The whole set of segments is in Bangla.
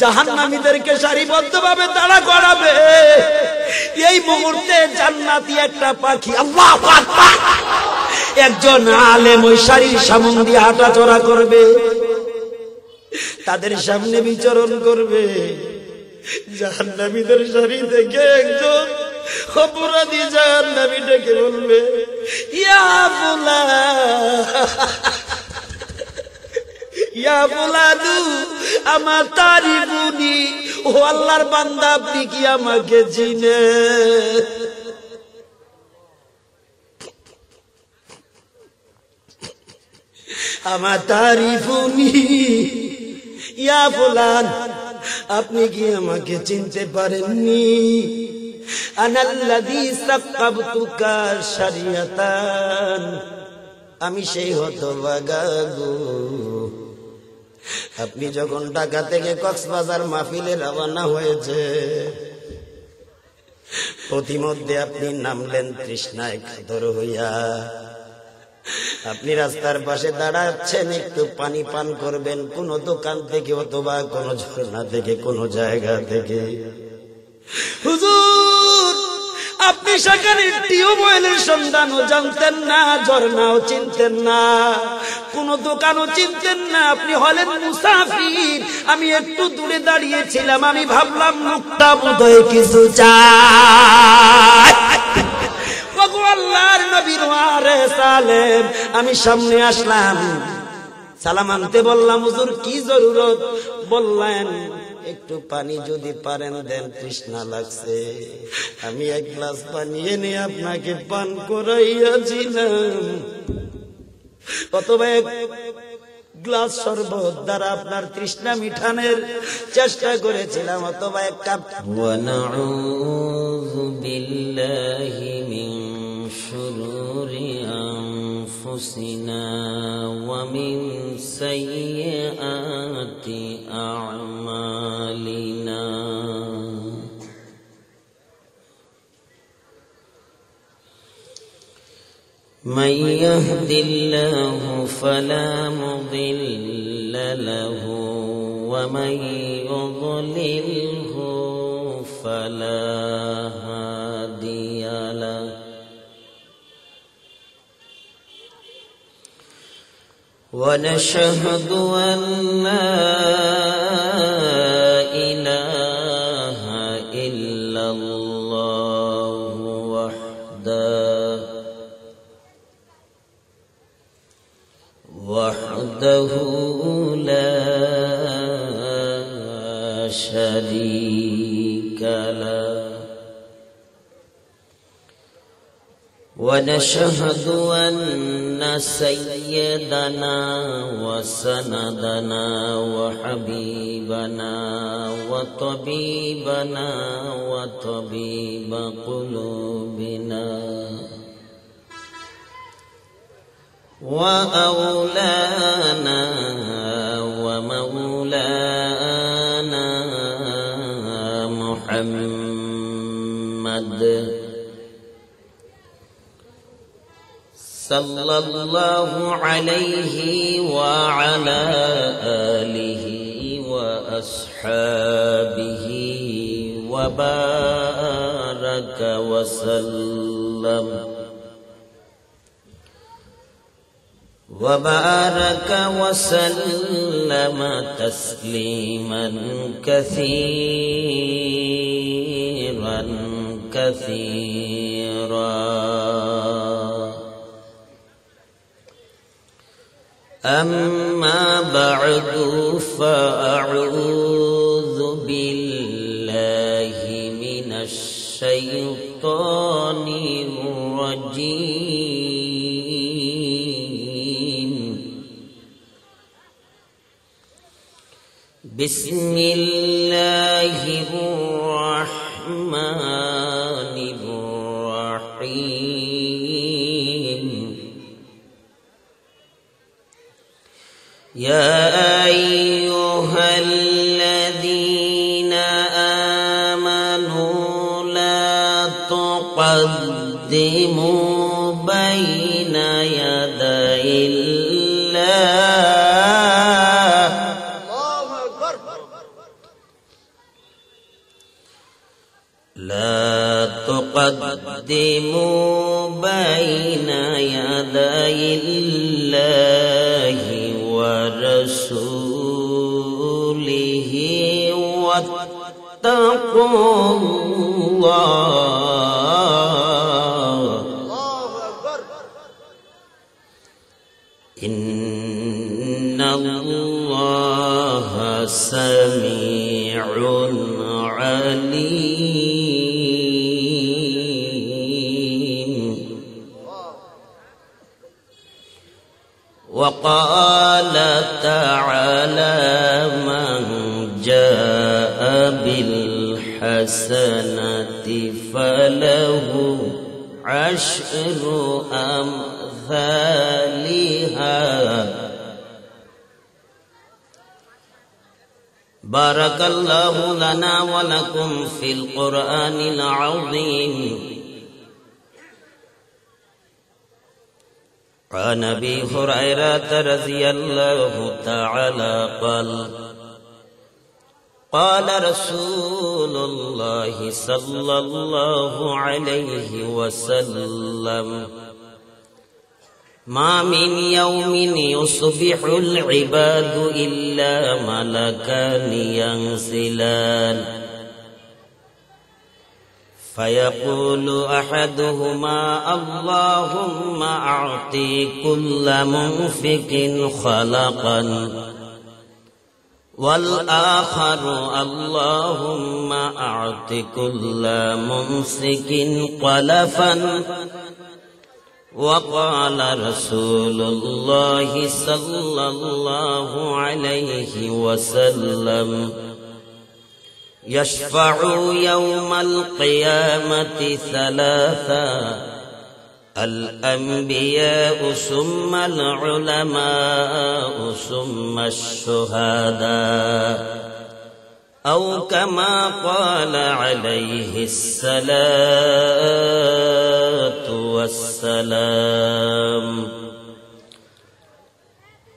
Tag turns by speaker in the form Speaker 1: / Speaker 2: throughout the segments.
Speaker 1: জাহান্নামীদেরকে সারিবদ্ধভাবে দাঁড়া করাবে এই মুহূর্তে জান্নাতি একটা পাখি আল্লাহ একজন আলেম ওই শাড়ির সামন দিয়ে হাঁটাচড়া করবে তাদের সামনে বিচরণ করবে জাহান্নামীদের শাড়ি দেখে একজন অপরাধী জাহান্নামী ডেকে বলবে ইয়া ইয়া বোলাদু আমার তারি বুনি ও আল্লাহর বান্দা আপনি কি আমাকে চিনে আমার তারি বুনি ইয়া বোলান আপনি কি আমাকে চিনতে পারেননি আনাল্লাদি সাক্কাবতুকা শারিয়াতান আমি সেই হতভাগা গো আপনি যখন ঢাকা থেকে কক্সবাজার মাহফিলে রওনা হয়েছে প্রতিমধ্যে আপনি নামলেন তৃষ্ণায় খাদর হইয়া আপনি রাস্তার পাশে দাঁড়াচ্ছেন একটু পানি পান করবেন কোন দোকান থেকে অথবা কোন ঝর্ণা থেকে কোন জায়গা থেকে হুজুর আপনি সেখানে টিউবওয়েলের সন্ধানও জানতেন না ঝর্ণাও চিনতেন না কোন দোকানও চিনতেন না আপনি হলেন মুসাফির আমি একটু দূরে দাঁড়িয়েছিলাম আমি ভাবলাম মুখটা বোধহয় কিছু চায় আল্লাহর সালেম আমি সামনে আসলাম সালাম আনতে বললাম হুজুর কি জরুরত বললেন একটু পানি যদি পারেন দেন তৃষ্ণা লাগছে আমি এক গ্লাস পানি এনে আপনাকে পান করাইয়াছিলাম অথবা গ্লাস শরবত দ্বারা আপনার তৃষ্ণা মিঠানের চেষ্টা করেছিলাম অথবা এক কাপ বিল্লাহি মিন শুরুরি أنفسنا ومن سيئات من يهد الله فلا مضل له ومن يضلله فلا هادي له ونشهد أن لا وحده لا شريك له ونشهد أن سيدنا وسندنا وحبيبنا وطبيبنا وطبيب قلوبنا وأولانا ومولانا محمد صلى الله عليه وعلى آله وأصحابه وبارك وسلم وبارك وسلم تسليما كثيرا كثيرا أما بعد فأعوذ بسم الله الرحمن الرحيم
Speaker 2: يا
Speaker 1: أيها الذين آمنوا لا تقدموا بين الله ورسوله واتقوا الله عشر أمثالها بارك الله لنا ولكم في القرآن العظيم عن ابي هريره رضي الله تعالى قال قال رسول الله صلى الله عليه وسلم ما من يوم يصبح العباد إلا ملكان ينزلان فيقول أحدهما اللهم أعطي كل منفق خلقاً والآخر اللهم أعط كل ممسك قلفا وقال رسول الله صلى الله عليه وسلم يشفع يوم القيامة ثلاثا الأنبياء ثم العلماء ثم الشهداء أو كما قال عليه الصلاة والسلام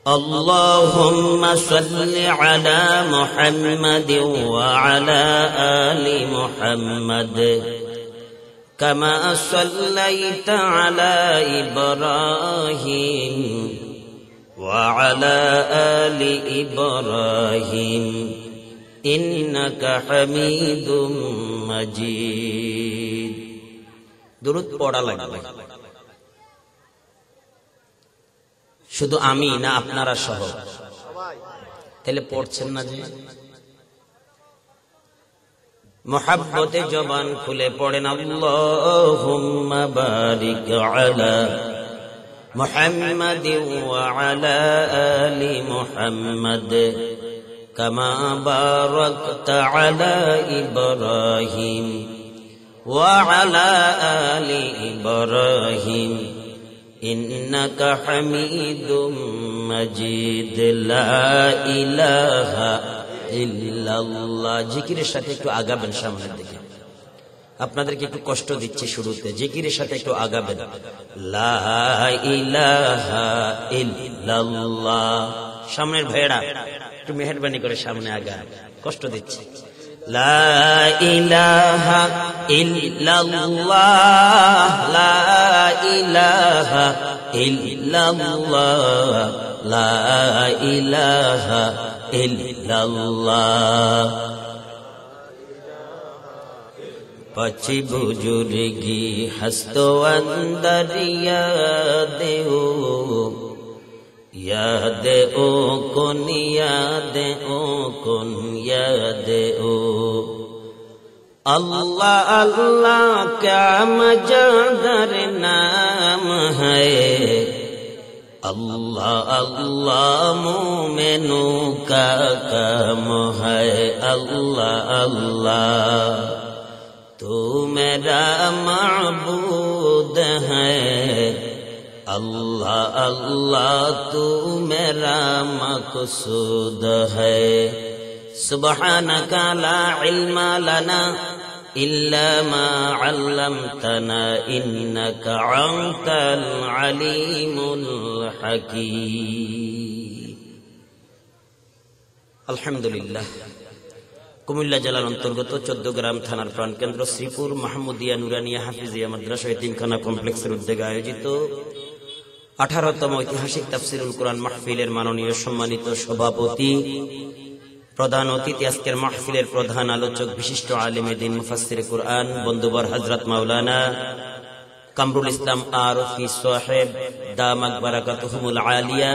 Speaker 1: اللهم صل على محمد وعلى آل محمد كما صليت على إبراهيم وعلى آل إبراهيم إنك حميد مجيد درود পড়া লাগবে শুধু আমি না আপনারা সহ তাহলে পড়ছেন না যে محبت جبان کھلے পড়েন আল্লাহুম্মা বারিক আলা محمد وعلى آل محمد كما باركت على إبراهيم وعلى آل إبراهيم إنك حميد مجيد لا إله إلا ইল্লাল্লাহ জিকিরের সাথে একটু আগাবেন সামনের দিকে আপনাদেরকে একটু কষ্ট দিচ্ছে শুরুতে জিকিরের সাথে একটু আগাবেন সামনের ভেড়া একটু মেহরবানি করে সামনে আগা কষ্ট দিচ্ছে ইহ ইহ پچی بزرگی او یاد او کن یاد او کن یاد او اللہ اللہ کیا مجر نام ہے اللہ اللہ مومنوں کا کم ہے اللہ اللہ تو میرا معبود ہے اللہ اللہ تو میرا مقصود ہے سبحانک لا علم لنا আলহামদুলিল্লাহ কুমিল্লা জেলার অন্তর্গত চোদ্দ গ্রাম থানার কেন্দ্র শ্রীপুর মাহমুদিয়া নুরানিয়া হাফিজিয়া মাদ্রাসায় তিনখানা কমপ্লেক্সের উদ্যোগে আয়োজিত আঠারোতম ঐতিহাসিক তাফসিরুল কোরআন মাহফিলের মাননীয় সম্মানিত সভাপতি প্রধান অতিথি আজকের মাহফিলের প্রধান আলোচক বিশিষ্ট আলিমে দিন মুফাসির কুরআন বন্ধুবর হজরত মাওলানা কামরুল ইসলাম আর সোহেব দাম আকবরাকাতহুমুল আলিয়া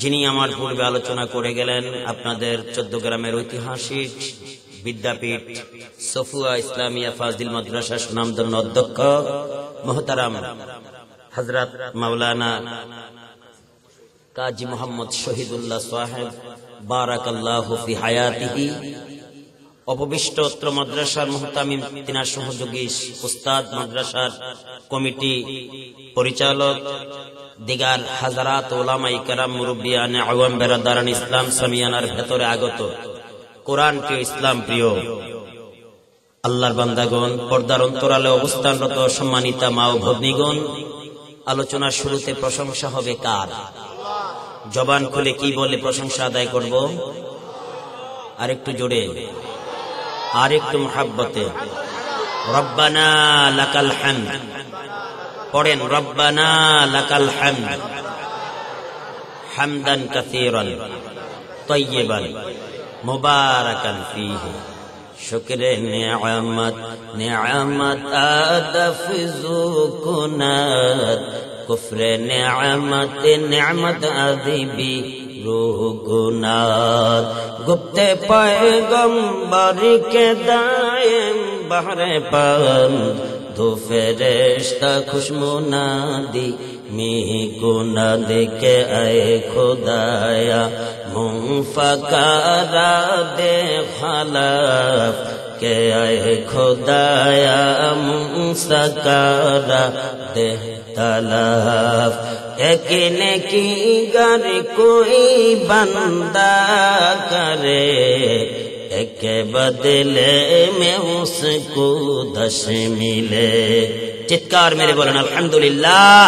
Speaker 1: যিনি আমার পূর্বে আলোচনা করে গেলেন আপনাদের চোদ্দ গ্রামের ঐতিহাসিক বিদ্যাপীঠ সফুয়া ইসলামিয়া ফাজিল মাদ্রাসা সুনামদন্য অধ্যক্ষ মোহতারাম হজরত মাওলানা কাজী মোহাম্মদ শহীদুল্লাহ সোহেব পরিচালক দিগার হাজারাত ওলামা ইকারাম বেরাদারান ইসলাম সামিয়ানার ভেতরে আগত কোরআন কে ইসলাম প্রিয় আল্লাহর বান্দাগণ পর্দার অন্তরালে অবস্থানরত সম্মানিতা মা ও ভগ্নিগণ আলোচনার শুরুতে প্রশংসা হবে কার জবান খুলে কি বলে প্রশংসা আদায় করব আর একটু জোরে আর একটু মহাব্বতে রব্বানা লাকাল পড়েন রব্বানা লাকাল হামদান মুবারাকান নিয়ামত নিয়ামত کفر نعمت نعمت عذیبی روح گند گپتے پیغمبر کے دائم بحر پند دو فرشتہ خوشمو نادی می کو ند کے اے خدایا منگ فکارا دے خلاف کہ اے خدایا منگ سکارا دے তলব একে কি গর কই বন্দা করে একে বদলে মে উসকো দশ মিলে চিৎকার মেরে বলেন আলহামদুলিল্লাহ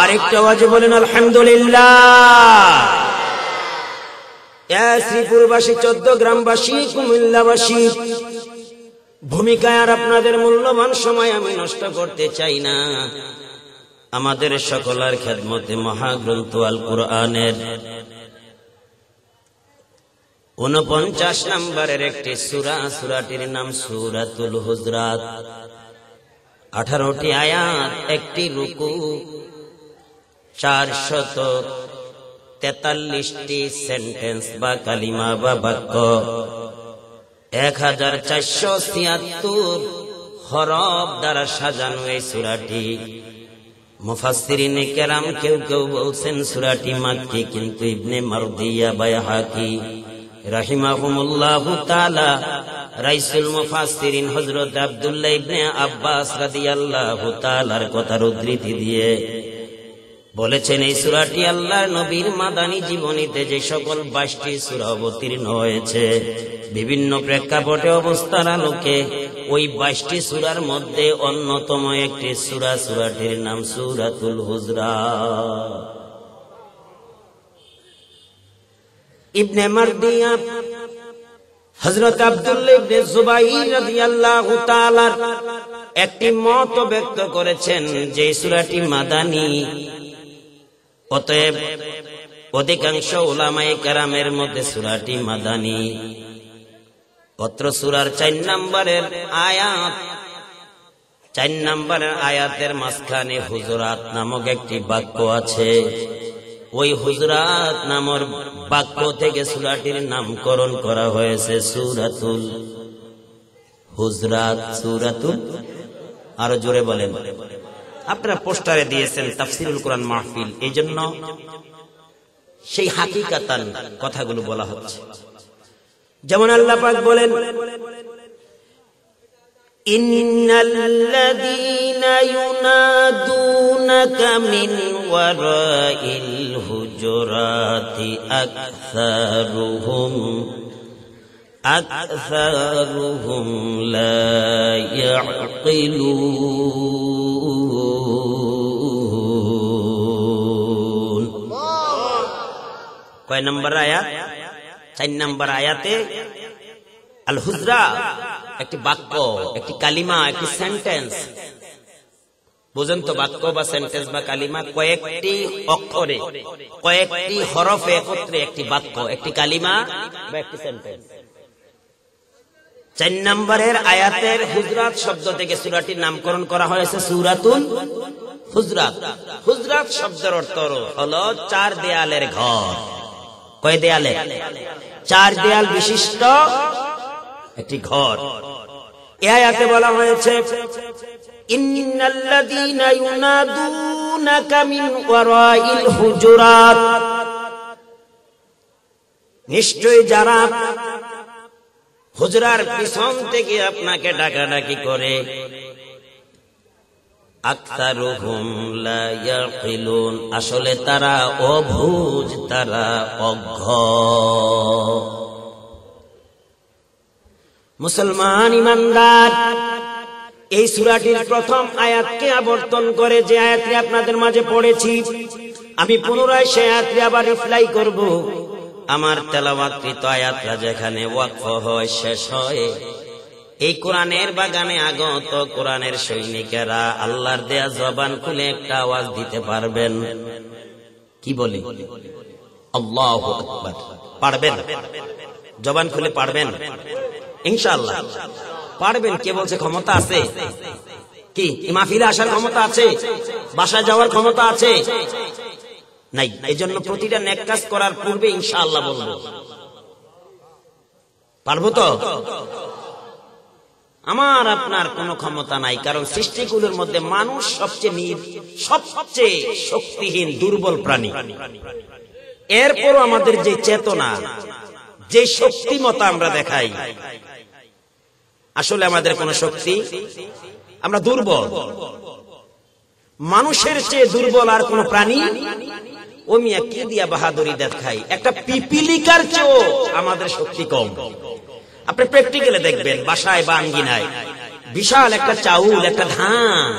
Speaker 1: আরেকটা আওয়াজে বলেন আলহামদুলিল্লাহ শ্রীপুরবাসী চোদ্দ গ্রামবাসী কুমিল্লাবাসী ভূমিকায় আর আপনাদের মূল্যবান সময় আমি নষ্ট করতে চাই না আমাদের সকলের খেদমতে মহাগ্রন্থ আল কোরআনের উনপঞ্চাশ নম্বরের একটি সুরা সুরাটির নাম সুরাতুল হুজরাত আঠারোটি আয়াত একটি রুকু চারশত তেতাল্লিশটি সেন্টেন্স বা কালিমা বা বাক্য এক হাজার চারশো ছিয়াত্তর হরফ দ্বারা সাজানো এই সুরাটি মুফাসসিরিনে কেরাম কেউ কেউ বলছেন সূরাটি মাক্কি কিন্তু ইবনে মারদিয়া বাইহাকি রাহিমাহুমুল্লাহু তাআলা রাইসুল মুফাসসিরিন হযরত আব্দুল্লাহ ইবনে আব্বাস রাদিয়াল্লাহু তাআলার কথার উদ্ধৃতি দিয়ে বলেছেন এই সুরাটি আল্লাহর নবীর মাদানী জীবনীতে যে সকল বাইশটি সুরা অবতীর্ণ হয়েছে বিভিন্ন প্রেক্ষাপটে অবস্থার আলোকে ওই বাইশটি সুরার মধ্যে অন্যতম একটি সুরা সুরাটির নাম সুরাতুল হুজরা ইবনে মারদিয়া হজরত আব্দুল্লাহ একটি মত ব্যক্ত করেছেন যে সুরাটি মাদানী অতএব অধিকাংশ ওলামাই কারামের মধ্যে সুরাটি মাদানী অত্র সুরার চার নম্বরের আয়াত চার নম্বরের আয়াতের মাঝখানে হুজরাত নামক একটি বাক্য আছে ওই হুজরাত নামর বাক্য থেকে সুরাটির নামকরণ করা হয়েছে সুরাতুল হুজরাত সুরাতুল আরো জোরে বলেন আপনারা পোস্টারে দিয়েছেন তাফসিরুল কোরআন মাহফিল এই জন্য সেই হাকিকাতান কথাগুলো বলা হচ্ছে যেমন আল্লাহ পাক বলেন إن الذين ينادونك من وراء الهجرات أكثرهم أكثرهم لا يعقلون الله كوي نمبر آيات চার নম্বর আয়াতে আল হুজরা একটি বাক্য একটি কালিমা একটি সেন্টেন্স বুঝেন তো বাক্য বা সেন্টেন্স বা কালিমা কয়েকটি অক্ষরে কয়েকটি হরফে একত্রে একটি বাক্য একটি কালিমা বা একটি সেন্টেন্স চার নম্বরের আয়াতের হুজরাত শব্দ থেকে সুরাটির নামকরণ করা হয়েছে সুরাতুন হুজরাত হুজরাত শব্দের অর্থ হলো চার দেয়ালের ঘর কয় দেয়ালে চার দেয়াল বিশিষ্ট একটি ঘর এ বলা হয়েছে নিশ্চয় যারা হুজরার পিছন থেকে আপনাকে ডাকাডাকি করে আসলে তারা অভুজ তারা অঘ মুসলমান ইমানদার এই সুরাটির প্রথম আয়াতকে আবর্তন করে যে আয়াতটি আপনাদের মাঝে পড়েছি আমি পুনরায় সে আয়াতটি আবার রিপ্লাই করব আমার তেলাবাকৃত আয়াতরা যেখানে ওয়াকফ হয় শেষ হয় এই কোরআনের বাগানে আগত কোরআনের সৈনিকেরা আল্লাহর দেয়া জবান খুলে একটা আওয়াজ দিতে পারবেন কি বলি আল্লাহ পারবেন জবান খুলে পারবেন ইনশাল্লাহ পারবেন কে বলছে ক্ষমতা আছে কি মাহফিলে আসার ক্ষমতা আছে বাসায় যাওয়ার ক্ষমতা আছে নাই এই জন্য প্রতিটা নেক কাজ করার পূর্বে ইনশাল্লাহ বলবো পারবো তো আমার আপনার কোনো ক্ষমতা নাই কারণ সৃষ্টিগুলোর মধ্যে মানুষ সবচেয়ে নির সবচেয়ে শক্তিহীন দুর্বল প্রাণী এরপর আমাদের যে চেতনা যে শক্তিমতা আমরা দেখাই আসলে আমাদের কোন শক্তি আমরা দুর্বল মানুষের চেয়ে দুর্বল আর কোন প্রাণী ও মিয়া কি দিয়া বাহাদুরি দেখাই একটা পিপিলিকার চেয়েও আমাদের শক্তি কম আপনি প্র্যাকটিক্যালে দেখবেন বাসায় বা আঙ্গিনায় বিশাল একটা চাউল একটা ধান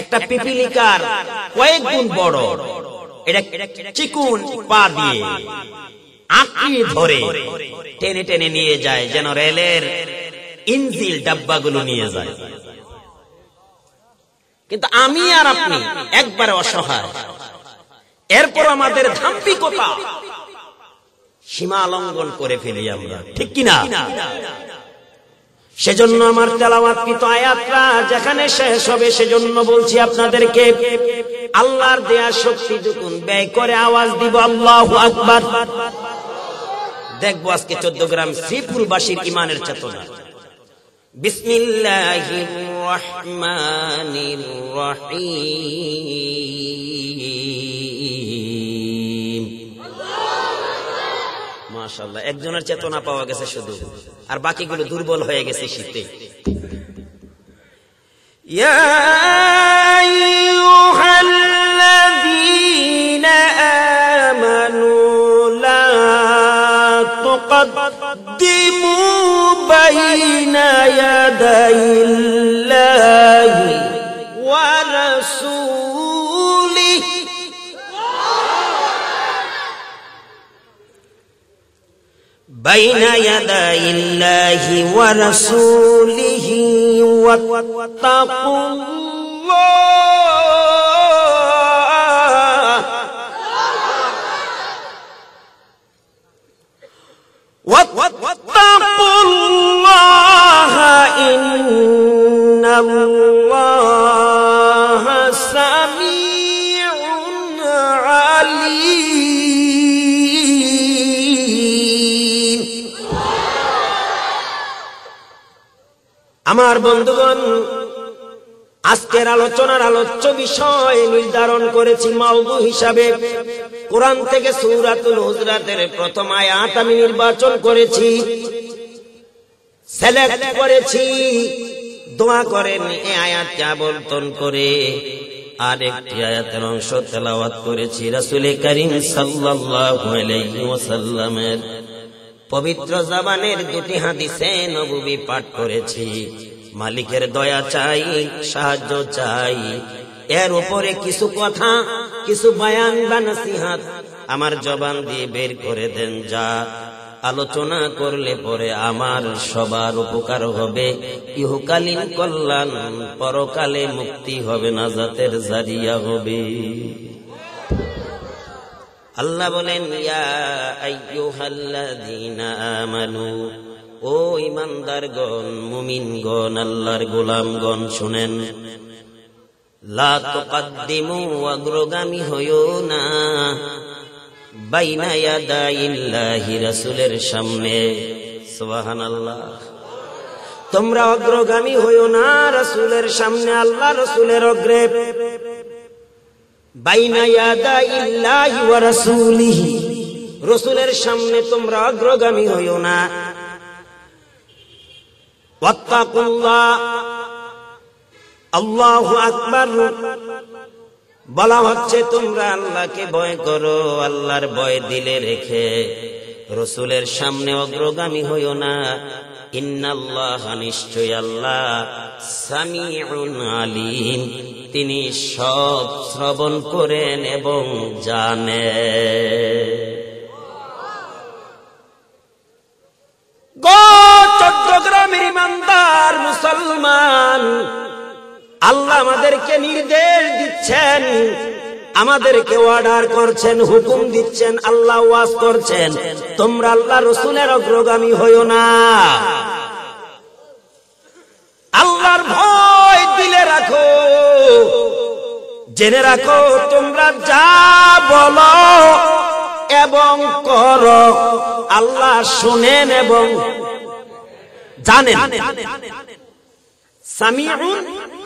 Speaker 1: একটা পিপিলিকার কয়েক গুণ বড় এটা চিকুন পা দিয়ে ধরে টেনে টেনে নিয়ে যায় যেন রেলের ইঞ্জিল ডাব্বাগুলো নিয়ে যায় কিন্তু আমি আর আপনি একবারে অসহায় এরপর আমাদের ধাম্পিকতা সীমা লঙ্ঘন করে ফেলি আমরা ঠিক কিনা সেজন্য আমার তেলাওয়াতকৃত আয়াতরা যেখানে শেষ হবে সেজন্য বলছি আপনাদেরকে আল্লাহর দেয়া শক্তি যখন ব্যয় করে আওয়াজ দিব আল্লাহ আকবার দেখবো আজকে চোদ্দ গ্রাম শ্রীপুরবাসীর ইমানের চেতনা বিসমিল্লাহির রহমানির রহিম মাশাল্লাহ একজনের চেতনা পাওয়া গেছে শুধু আর বাকিগুলো দুর্বল হয়ে গেছে শীতে দিমু বাইনা দিল بين يدي الله ورسوله واتقوا الله واتقوا الله إن الله আমার বন্ধুগণ আজকের আলোচনার আলোচ্য বিষয় নির্ধারণ করেছি মাউদু হিসাবে কোরআন থেকে সৌরাতুল হুজরাতের প্রথম আয়াত আমি নির্বাচন করেছি সিলেক্ট করেছি দোয়া করেন এ আয়াত আবর্তন করে আর একটি আয়াতের অংশ তেলাওয়াত করেছি রাসুল করিম সাল্লাহ আলাইহি ওয়াসাল্লামের পবিত্র জবানের দুটি হাদিসে নবুবি পাঠ করেছি মালিকের দয়া চাই সাহায্য চাই এর উপরে কিছু কথা কিছু বায়ান বা নসিহাত আমার জবান দিয়ে বের করে দেন যা আলোচনা করলে পরে আমার সবার উপকার হবে ইহকালীন কল্যাণ পরকালে মুক্তি হবে না জাতের জারিয়া হবে আল্লাহ বলেন আমানু ও ইমানদার গণ মুমিন গন আল্লাহর গোলাম গণ শুনেন অগ্রগামী না সামনে তোমরা অগ্রগামী হইও না রসুলের সামনে আল্লাহ রসুলের অগ্রে রসুলের সামনে তোমরা অগ্রগামী হইও না আল্লাহ আকবর বলা হচ্ছে তোমরা আল্লাহকে ভয় করো আল্লাহর ভয় দিলে রেখে রসুলের সামনে অগ্রগামী হইও না আল্লাহ তিনি সব শ্রবণ করেন এবং জানে চট্টগ্রামের ইমানদার মুসলমান আল্লাহ আমাদেরকে নির্দেশ দিচ্ছেন আমাদেরকে অর্ডার করছেন হুকুম দিচ্ছেন আল্লাহ ওয়াজ করছেন তোমরা আল্লাহ রসুলের অগ্রগামী হইও না আল্লাহর ভয় দিলে রাখো জেনে রাখো তোমরা যা বলো এবং কর আল্লাহ শুনেন এবং জানেন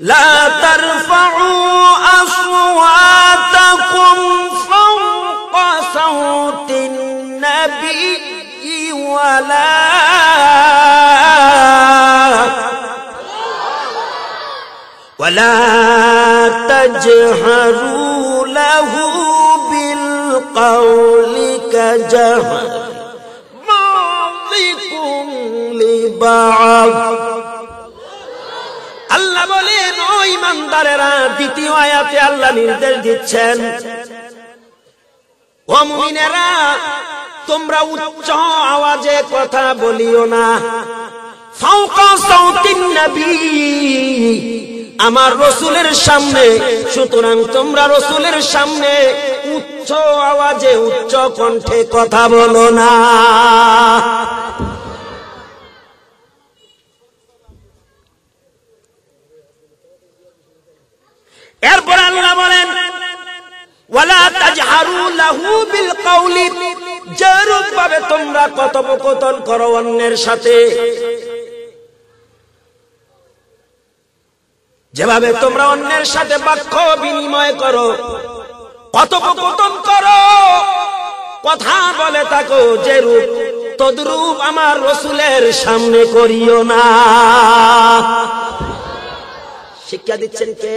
Speaker 1: لا ترفعوا أصواتكم فوق صوت النبي ولا ولا تجهروا له بالقول كجهر بعضكم لبعض ইমানদারেরা দ্বিতীয় আয়াতে আল্লাহ নির্দেশ দিচ্ছেন ও মুমিনেরা তোমরা উচ্চ আওয়াজে কথা বলিও না আমার রসুলের সামনে সুতরাং তোমরা রসুলের সামনে উচ্চ আওয়াজে উচ্চ কণ্ঠে কথা বলো না এরপর আল্লাহ বলেন যেভাবে তোমরা অন্যের সাথে বাক্য বিনিময় করো কথোপকথন করো কথা বলে থাকো যে রূপ তদ্রূপ আমার রসুলের সামনে করিও না শিক্ষা দিচ্ছেন কে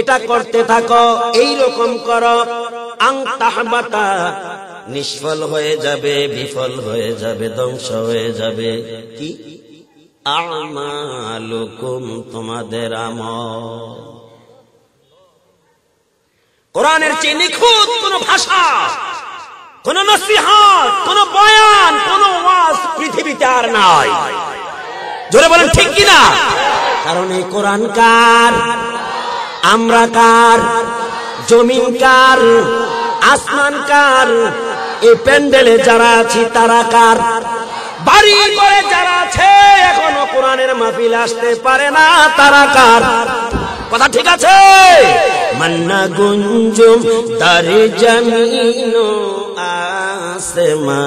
Speaker 1: এটা করতে থাকো এই রকম করো আং নিষ্ফল হয়ে যাবে বিফল হয়ে যাবে ধ্বংস হয়ে যাবে কি আমালুকুম তোমাদের আম
Speaker 2: কোরআনের চেয়ে নিখুঁত
Speaker 1: কোন ভাষা কোন নসিহাত কোন বয়ান কোন ওয়াজ পৃথিবীতে আর নাই জোরে বলেন ঠিক কিনা কারণ এই কোরআন কার আমরা কার জমিন কার আসমান কার এই প্যান্ডেলে যারা আছি তারা কার বাড়ি করে যারা আছে এখনো কোরআনের মাহফিল আসতে পারে না তারা কার কথা ঠিক আছে মান্না গুঞ্জুম তারে জমিন আসমা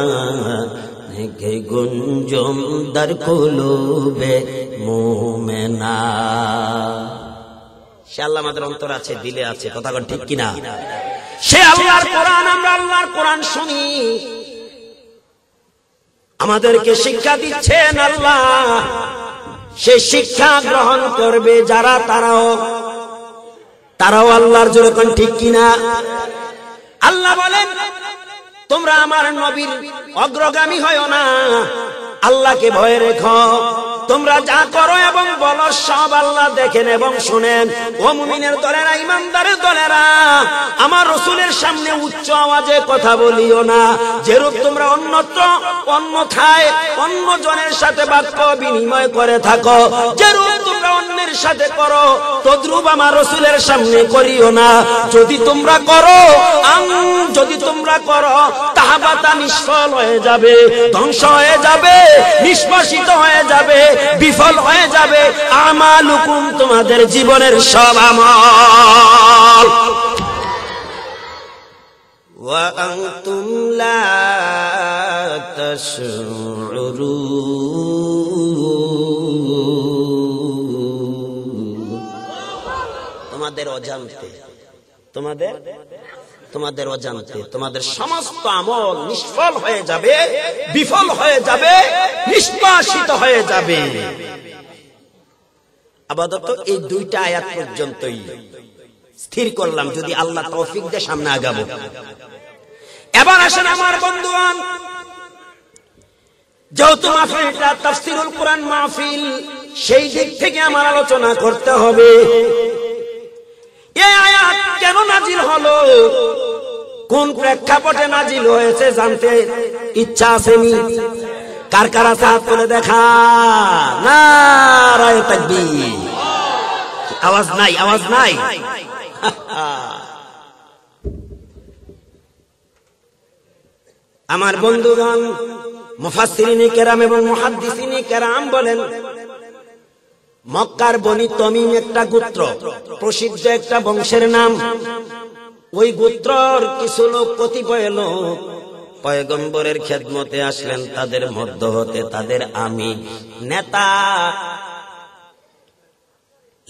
Speaker 1: কে গুঞ্জম দর খুলুবে না সে আল্লাহ আমাদের অন্তর আছে দিলে আছে কথা ঠিক কিনা সে আল্লাহর কোরআন আমরা আল্লাহর কোরআন শুনি আমাদেরকে শিক্ষা দিচ্ছেন আল্লাহ সে শিক্ষা গ্রহণ করবে যারা তারাও তারাও আল্লাহর যেরকম ঠিক কিনা আল্লাহ বলেন তোমরা আমার নবীর অগ্রগামী হয় না আল্লাহকে ভয় রেখো তোমরা যা করো এবং বলো সব আল্লাহ দেখেন এবং শুনেন ও মুমিনের দলেরা ইমানদারের দলেরা আমার রসুলের সামনে উচ্চ আওয়াজে কথা বলিও না যেরূপ তোমরা অন্যত্র অন্য খায় অন্য জনের সাথে বাক্য বিনিময় করে থাকো যেরূপ তোমরা অন্যের সাথে করো তদ্রুপ আমার রসুলের সামনে করিও না যদি তোমরা করো যদি তোমরা করো তাহাবাতা নিষ্ফল হয়ে যাবে ধ্বংস হয়ে যাবে নিষ্পাসিত হয়ে যাবে বিফল হয়ে যাবে আমালুকুম তোমাদের জীবনের সব আমল وأنتم তোমাদের অজান্তে তোমাদের তোমাদের অজান্তে তোমাদের সমস্ত আমল নিষ্ফল হয়ে যাবে বিফল হয়ে যাবে নিষ্পাসিত হয়ে যাবে আপাতত এই দুইটা আয়াত পর্যন্তই স্থির করলাম যদি আল্লাহ তৌফিক দিয়ে সামনে আগাবো এবার আসেন আমার বন্ধুগণ যেহেতু মাহফিলটা তাফসিরুল কোরআন মাহফিল সেই দিক থেকে আমার আলোচনা করতে হবে এই আয়াত কেন নাজিল হলো কোন প্রেক্ষাপটে নাজিল হয়েছে জানতে ইচ্ছা আসেনি কার কার আছে হাত করে দেখা না আওয়াজ নাই আওয়াজ নাই আমার বন্ধুগণ মুফাসসিরিনে কেরাম এবং মুহাদ্দিসিনে কেরাম বলেন মক্কার বনি তমিম একটা গোত্র প্রসিদ্ধ একটা বংশের নাম ওই গোত্রর কিছু লোক কতিপয় লোক পয়গম্বরের খেদমতে আসলেন তাদের মধ্য হতে তাদের আমি নেতা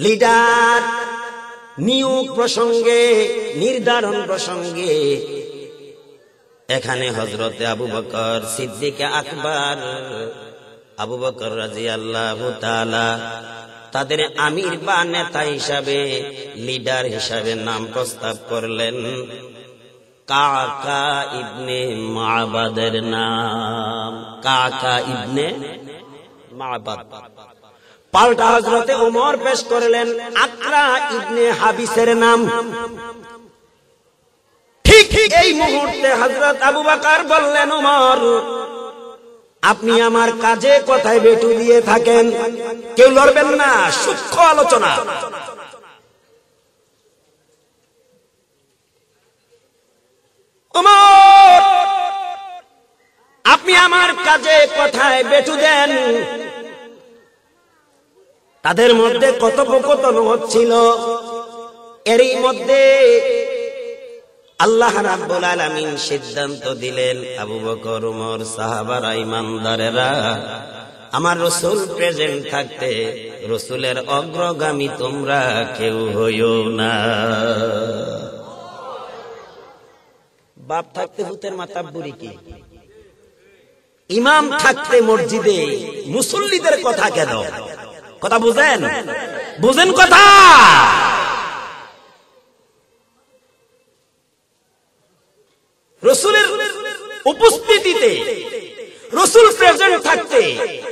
Speaker 1: লিডার নিয়োগ প্রসঙ্গে নির্ধারণ প্রসঙ্গে এখানে হজরতে আবু বকর সিদ্দিকে আকবর আবু বকর রাজি আল্লাহ তাদের আমির বা নেতা হিসাবে লিডার হিসাবে নাম প্রস্তাব করলেন কাকা ইবনে মাবাদের নাম কাকা ইবনে মাবাদ পাল্টা হজরতে ওমর পেশ করলেন আকরা ইবনে হাবিসের নাম ঠিক এই মুহূর্তে হজরত আবু বাকার বললেন ওমর আপনি আমার কাজে কথায় বেটু দিয়ে থাকেন কেউ লড়বেন না সূক্ষ্ম আলোচনা আপনি আমার কাজে কথায় বেটু দেন তাদের মধ্যে কথোপকথন হচ্ছিল এরই মধ্যে আল্লাহ রাব্বুল আলামিন সিদ্ধান্ত দিলেন আবু বকর উমর সাহাবারা ইমানদারেরা আমার রসুল প্রেজেন্ট থাকতে রসুলের অগ্রগামী তোমরা কেউ হইও না বাপ থাকতে ভূতের মাতা বুড়ি কি ইমাম থাকতে মসজিদে মুসল্লিদের কথা কেন কথা বুঝেন বুঝেন কথা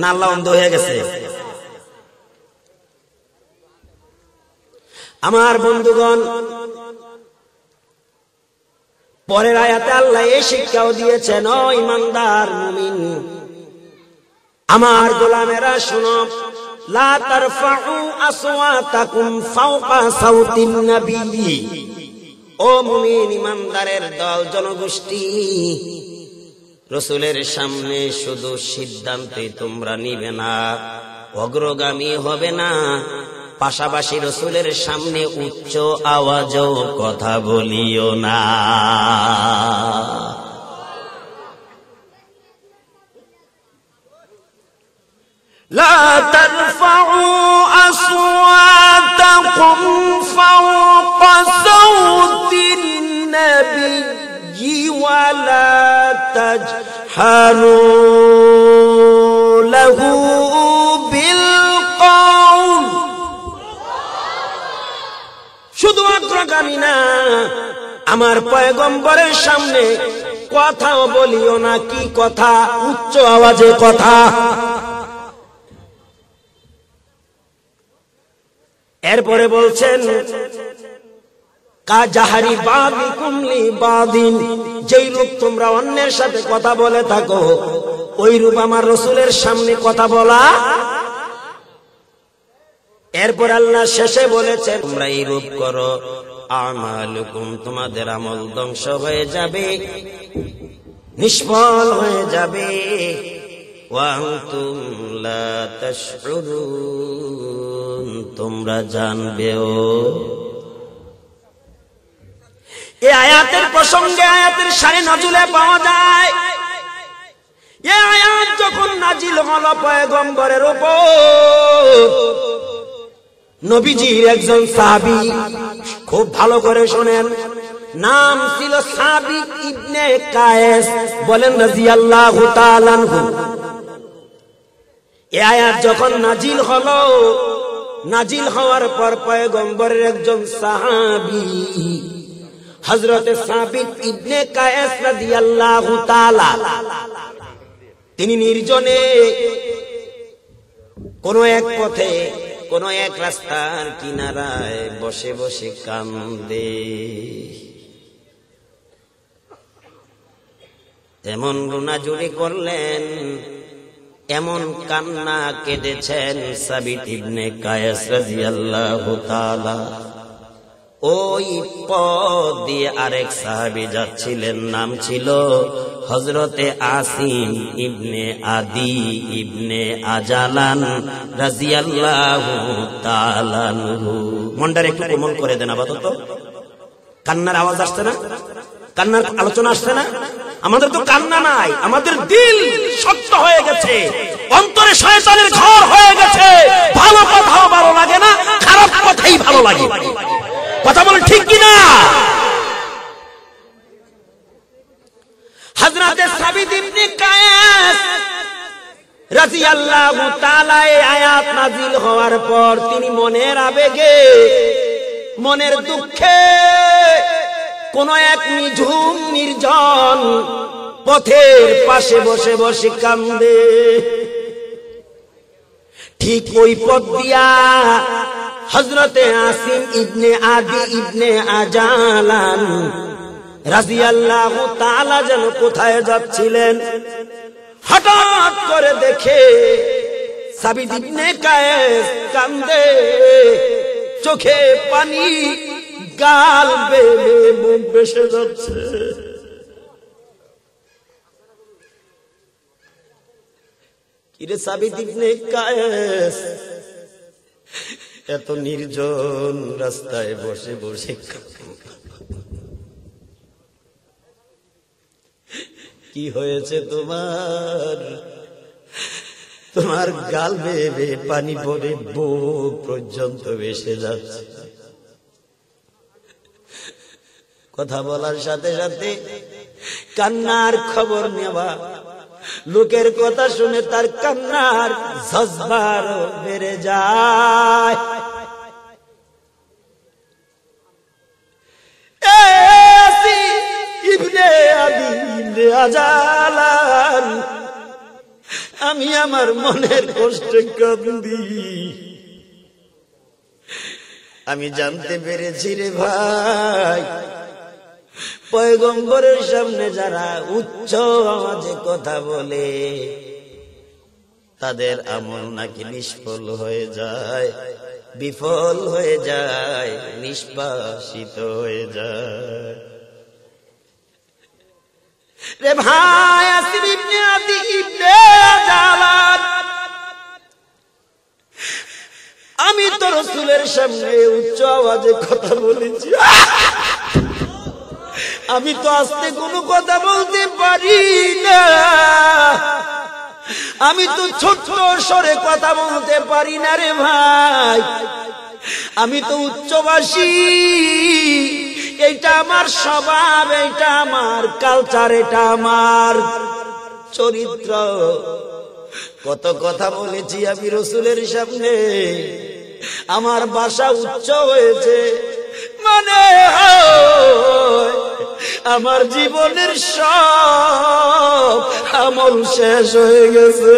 Speaker 1: না আল্লাহ অন্ধ হয়ে গেছে আমার বন্ধুগণ পরের আয়াতে আল্লাহ এই শিক্ষাও দিয়েছেন ও ইমানদার মুমিন আমার গোলামেরা শুনো লা তারফাউ আসওয়াতাকুম ফাওকা সাউতিন নাবী ও মুমিন ইমানদারের দল জনগোষ্ঠী রসুলের সামনে শুধু সিদ্ধান্তে তোমরা নিবে না অগ্রগামী হবে না পাশাপাশি রসুলের সামনে উচ্চ আওয়াজও কথা বলিও না ولا تجهروا له بالقول শুধুমাত্র গামি না আমার পয়গম্বরের সামনে কথা বলিও না কি কথা উচ্চ আওয়াজে কথা এরপরে বলছেন কাজাহারি বাদি কুমলি বাদিন যেই রূপ তোমরা অন্যের সাথে কথা বলে থাকো ওই রূপ আমার রসুলের সামনে কথা বলা এরপর আল্লাহ শেষে বলেছে তোমরা এই রূপ করো আমালুকুম তোমাদের আমল ধ্বংস হয়ে যাবে নিষ্ফল হয়ে যাবে তোমরা জানবেও এ আয়াতের প্রসঙ্গে আয়াতের সাড়ে নাজুলে পাওয়া যায় এ আয়াত যখন নাজিল হল পয়গম্বরের উপর নবীজির একজন সাহাবি খুব ভালো করে শোনেন নাম ছিল সাবি ইবনে কায়েস বলেন রাদিয়াল্লাহু আল্লাহ আনহু এ আয়াত যখন নাজিল হল নাজিল হওয়ার পর পয়গম্বরের একজন সাহাবি তিনি নির্জনে কোন এক পথে কোন এক রাস্তার কিনারায় বসে বসে কান্দে এমন রুনা জুড়ি করলেন এমন কান্না কেঁদেছেন সাবিত ইবনে কায়েস রাদিয়াল্লাহু তাআলা ওই পদ দিয়ে আরেক সাহাবি যাচ্ছিলেন নাম ছিল হজরতে আসিম ইবনে আদি ইবনে আজালান রাজিয়াল্লাহু মন্ডার একটু কোমল করে দেন তো কান্নার আওয়াজ আসছে না কান্নার আলোচনা আসছে না আমাদের তো কান্না নাই আমাদের দিল শক্ত হয়ে গেছে অন্তরে শয়তানের ঘর হয়ে গেছে ভালো কথাও ভালো লাগে না খারাপ কথাই ভালো লাগে কথা বল ঠিক কিনা হাজরাতে সাবিত ইবনে কায়াস রাদিয়াল্লাহু তাআলা এই আয়াত নাযিল হওয়ার পর তিনি মনের আবেগে মনের দুঃখে কোন এক নিঝুম নির্জন পথের পাশে বসে বসে কান্দে ঠিক ওই পথ দিয়া হজরতে আসিম ইবনে আদি ইবনে আজালান আল্লাহ তালা যেন কোথায় যাচ্ছিলেন হঠাৎ করে দেখে সাবিদ ইবনে কায়েস কান্দে চোখে পানি গাল বেড়ে মুখ বেসে যাচ্ছে কিরে সাবিদ ইবনে কায়েস এত নির্জন রাস্তায় বসে বসে কি হয়েছে তোমার তোমার গাল বেবে পানি পরে বউ পর্যন্ত বেসে যাচ্ছে কথা বলার সাথে সাথে কান্নার খবর নেওয়া লোকের কথা শুনে তার কান্নার জজবার বেড়ে যায় আমি আমার মনের কষ্ট আমি জানতে পেরেছি রে ভাই পয়গম্বরের সামনে যারা উচ্চ আওয়াজে কথা বলে তাদের আমল নাকি নিষ্ফল হয়ে যায় বিফল হয়ে যায় নিষ্পাসিত হয়ে যায় রে ভাই আমি তো রসুলের সামনে উচ্চ আওয়াজে কথা বলেছি আমি তো আসতে কোনো কথা বলতে পারি না আমি তো ছোট্ট স্বরে কথা বলতে পারি না রে ভাই আমি তো উচ্চবাসী এইটা আমার স্বভাব এইটা আমার কালচার এটা আমার চরিত্র কত কথা বলেছি আমি রসুলের সামনে আমার বাসা উচ্চ হয়েছে মনে আমার জীবনের সব আমল শেষ হয়ে গেছে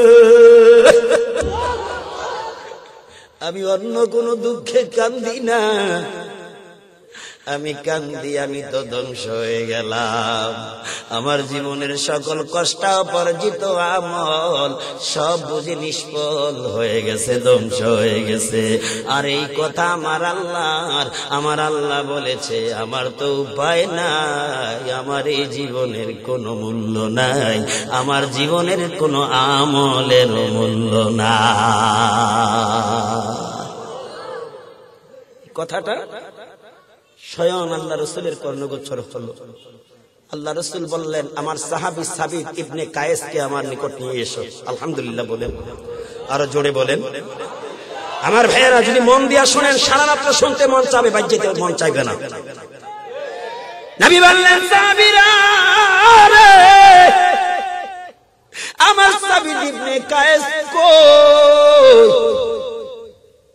Speaker 1: আমি অন্য কোনো দুঃখে কান্দি না আমি কান্দি আমি তো ধ্বংস হয়ে গেলাম আমার জীবনের সকল কষ্ট অপরাজিত আমল সব বুঝে নিষ্ফল হয়ে গেছে ধ্বংস হয়ে গেছে আর এই কথা আমার আল্লাহর আমার আল্লাহ বলেছে আমার তো উপায় নাই আমার এই জীবনের কোনো মূল্য নাই আমার জীবনের কোনো আমলের মূল্য না কথাটা স্বয়ং আল্লাহ রসুলের কর্ণগোচর হলো আল্লাহ রসুল বললেন আমার সাহাবি সাবিদ ইবনে কায়েসকে আমার নিকট নিয়ে এসো আলহামদুলিল্লাহ বলেন আরো জোরে বলেন আমার ভাইয়েরা যদি মন দিয়া শোনেন সারা রাত্র শুনতে মন চাবে বাদ যেতে মন চাইবে না নবী বললেন সাবিরা আমার সাবিদ ইবনে কায়েস কো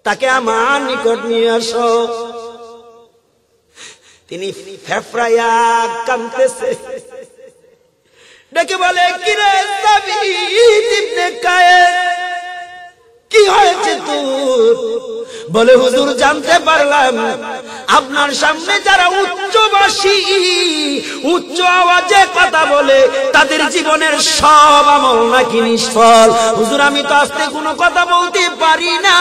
Speaker 1: তাকে আমার নিকট নিয়ে আসো তিনি ফেফড়াইয়া কানতেছে ডেকে বলে কিরে সাবিদ ইবনে কি হয়েছে তোর বলে হুজুর জানতে পারলাম আপনার সামনে যারা উচ্চবাসী উচ্চ আওয়াজে কথা বলে তাদের জীবনের সব আমল নাকি নিষ্ফল হুজুর আমি তো আসতে কোনো কথা বলতে পারি না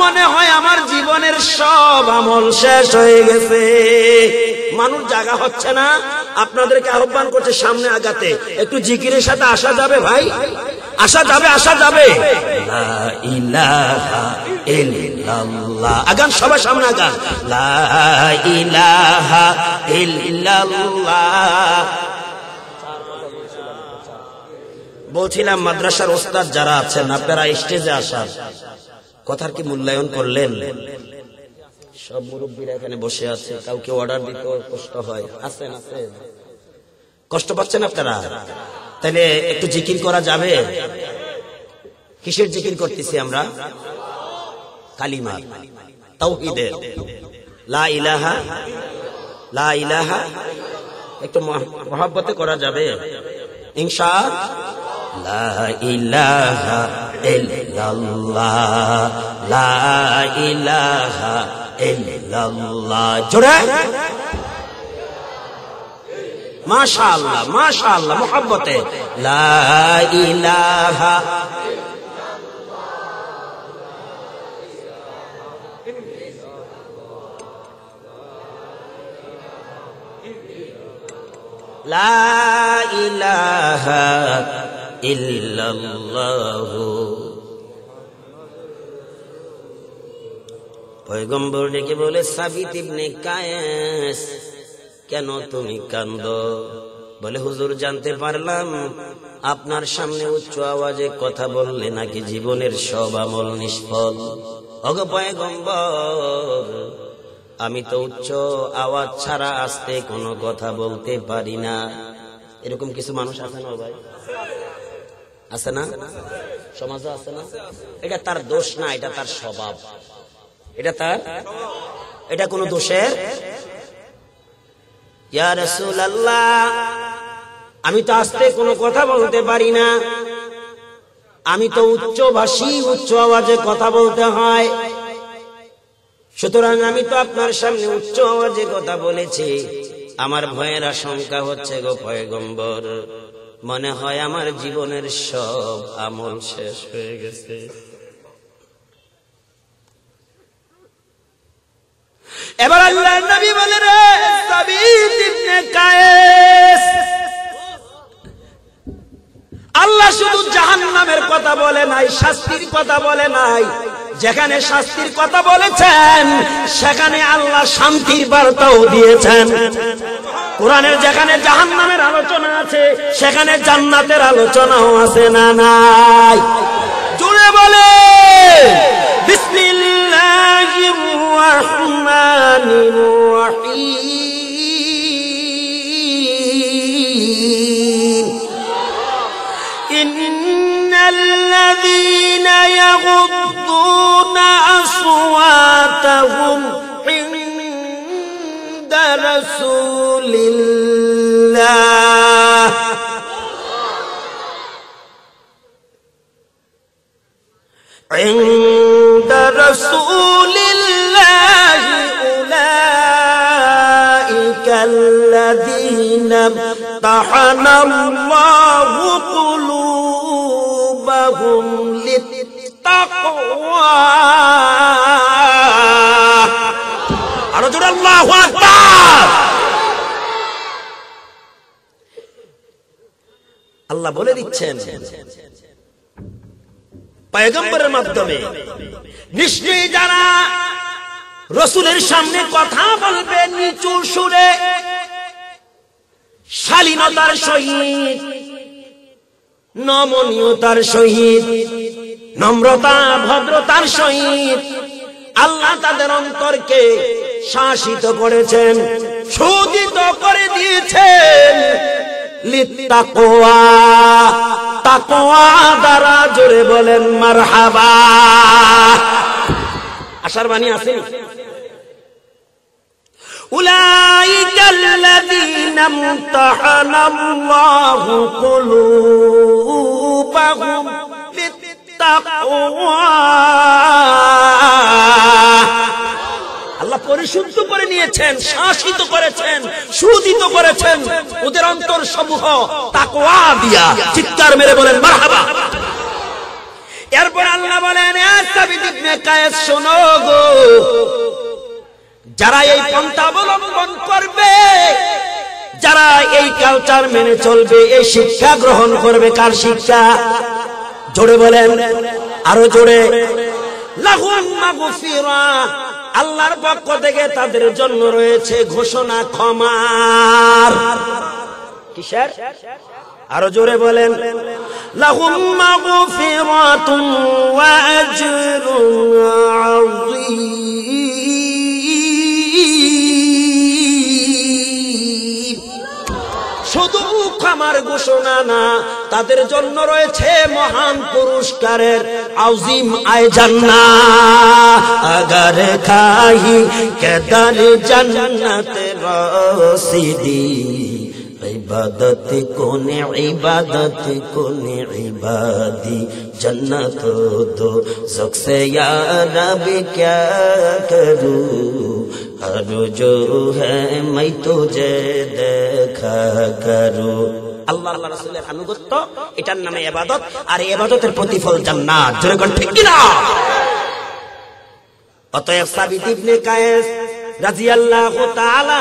Speaker 1: মনে হয় আমার জীবনের সব আমল শেষ হয়ে গেছে মানুষ জাগা হচ্ছে না আপনাদেরকে আহ্বান করছে সামনে আগাতে একটু জিকিরের সাথে আসা যাবে ভাই আসা যাবে আসা যাবে ইলাহা ইল্লাল্লাহ আগান সবার সামনে আগান লা ইলাহা ইল্লাল্লাহ বলছিলাম মাদ্রাসার ওস্তাদ যারা আছেন আপনারা স্টেজে আসার কথার কি মূল্যায়ন করলেন সব মুরব্বীরা এখানে বসে আছে কাউকে অর্ডার দিতে কষ্ট হয় আছেন আছেন কষ্ট পাচ্ছেন আপনারা তাহলে একটু জিকির করা যাবে কিসের জিকির করতেছি আমরা কালিমার তৌহিদের লা লা ইলাহা একটু মহাব্বতে করা যাবে মাশাল লা ইলাহা ইল্লাল্লাহ লা ইলাহা পয়গম্বর ডেকে বলে সাবি তিবনে কায়েস কেন তুমি কান্দ বলে হুজুর জানতে পারলাম আপনার সামনে উচ্চ আওয়াজে কথা বললে নাকি জীবনের সব আমল নিষ্ফল অগ পয়গম্বর আমি তো উচ্চ আওয়াজ ছাড়া আসতে কোনো কথা বলতে পারি না এরকম কিছু মানুষ আছে না ভাই আছে না সমাজ আছে না এটা তার দোষ না এটা তার স্বভাব এটা তার এটা কোনো দোষের আমি তো আসতে কোনো কথা বলতে পারি না আমি তো উচ্চ ভাষী উচ্চ আওয়াজে কথা বলতে হয় সুতরাং আমি তো আপনার সামনে উচ্চ আওয়াজে কথা বলেছি আমার ভয়ের আশঙ্কা হচ্ছে গো পয়গম্বর মনে হয় আমার জীবনের সব আমল শেষ হয়ে গেছে এবার আল্লাহ নবী বলে রে আল্লাহ শুধু জাহান নামের কথা বলে নাই শাস্তির কথা বলে নাই যেখানে শাস্তির কথা বলেছেন সেখানে আল্লাহ শান্তির বার্তাও দিয়েছেন কোরআনের যেখানে জাহান নামের আলোচনা আছে সেখানে জান্নাতের আলোচনাও আছে না নাই জুড়ে বলে বিসমিল্লাহির রহমানির রহিম الذين يغضون أصواتهم عند رسول الله عند رسول الله أولئك الذين امتحن الله قلوبهم لهم للتقوى رجل الله أكبر আল্লাহ বলে দিচ্ছেন পয়গম্বরের মাধ্যমে নিশ্চয়ই যারা রসুলের সামনে কথা বলবে নিচু সুরে শালীনতার সহিত নমনীয়তার সহিত নম্রতা ভদ্রতার সহিত আল্লাহ তাদের অন্তরকে শাসিত করেছেন শোধিত করে দিয়েছেন লিত্তাকোয়া তাকোয়া দ্বারা জোরে বলেন মারহাবা আশার বাণী আছে উলাইকাল্লাযীনা মুমতাহানাল্লাহু কুলুব قلوبهم للتقوى আল্লাহ পরিশুদ্ধ করে নিয়েছেন শাসিত করেছেন সুদিত করেছেন ওদের অন্তর সমূহ তাকোয়া দিয়া চিৎকার মেরে বলেন মারহাবা এরপর আল্লাহ বলেন শোনো গো যারা এই পন্থা অবলম্বন করবে যারা এই কালচার মেনে চলবে এই শিক্ষা গ্রহণ করবে কার শিক্ষা জোরে বলেন আরো জোরে আল্লাহর পক্ষ থেকে তাদের জন্য রয়েছে ঘোষণা ক্ষমার কিসের আরো জোরে বলেন লাহুম্মা আমার ঘোষণা না তাদের জন্য রয়েছে মহান পুরস্কারের আউজিম আয় জানা আগারে খাই কেদার জান্নাতে রসিদি ইবাদত কোনে ইবাদত কোনে ইবাদি জন্নত দো সকসে রবি ক্যা আর জো হই তো যে দেখা আল্লাহ আল্লাহ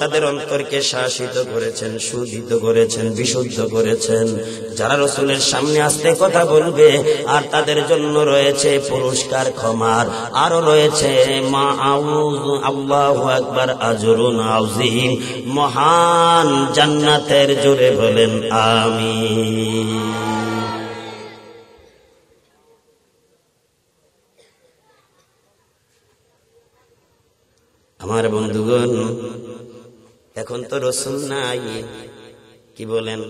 Speaker 1: তাদের অন্তরকে শাসিত করেছেন সুজিত করেছেন বিশুদ্ধ করেছেন যারা রসুলের সামনে আসতে কথা বলবে আর তাদের জন্য রয়েছে পুরস্কার ক্ষমার আরো রয়েছে মহান জান্নাতের জোরে বলেন আমি আমার বন্ধুগণ এখন তো রসুন নাই কি বলেন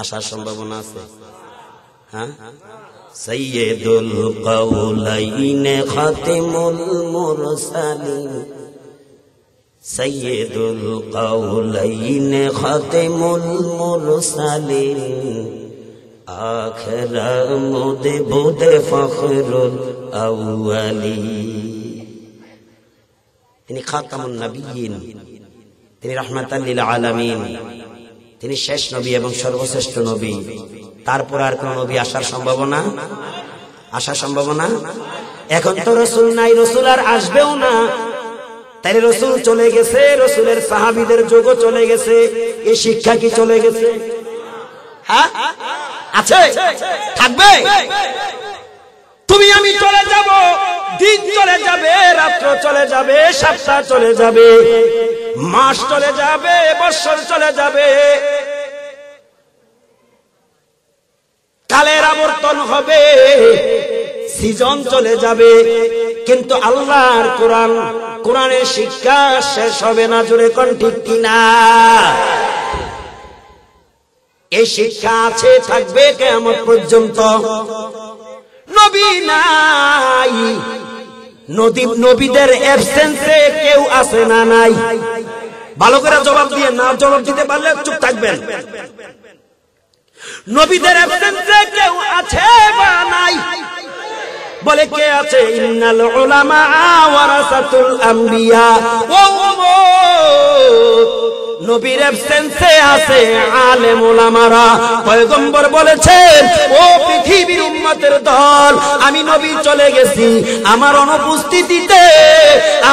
Speaker 1: আসার সম্ভাবনা আছে হ্যাঁ সৈয়দুল কৌলাইন খাতিমুল মুরসালিন সৈয়দুল কৌলাইন খাতিমুল মুরসালিন আখরা মুদে বুদে ফখরুল আউয়ালিন তিনি খাতামুন নবীন তিনি রহমাতাল্লিল আলমিন তিনি শেষ নবী এবং সর্বশ্রেষ্ঠ নবী তারপর আর কোন নবী আসার সম্ভাবনা আসার সম্ভাবনা এখন তো রসুল নাই রসুল আর আসবেও না তাই রসুল চলে গেছে রসুলের সাহাবিদের যোগ চলে গেছে এই শিক্ষা কি চলে গেছে হ্যাঁ? আছে থাকবে তুমি আমি চলে যাব দিন চলে যাবে রাত্র চলে যাবে সপ্তাহ চলে যাবে মাস চলে যাবে বছর চলে যাবে কালের আবর্তন হবে সিজন চলে যাবে কিন্তু আল্লাহর কোরআন কোরআনের শিক্ষা শেষ হবে না জুড়ে কোন ঠিক কিনা এই শিক্ষা আছে থাকবে কেমন পর্যন্ত নবী নাই নদী নবীদের অ্যাবসেন্সে কেউ আছে না নাই ভালো করে জবাব দিয়ে না জবাব দিতে পারলে চুপ থাকবেন নবীদের অ্যাবসেন্সে কেউ আছে বা নাই বলে কে আছে ইন্নাল উলামা ওয়ারাসাতুল আমবিয়া ও উম্মত নবীর অ্যাবসেন্সে আছে আলেম ওলামারা পয়গম্বর বলেছেন ও পৃথিবীর উম্মতের দল আমি নবী চলে গেছি আমার অনুপস্থিতিতে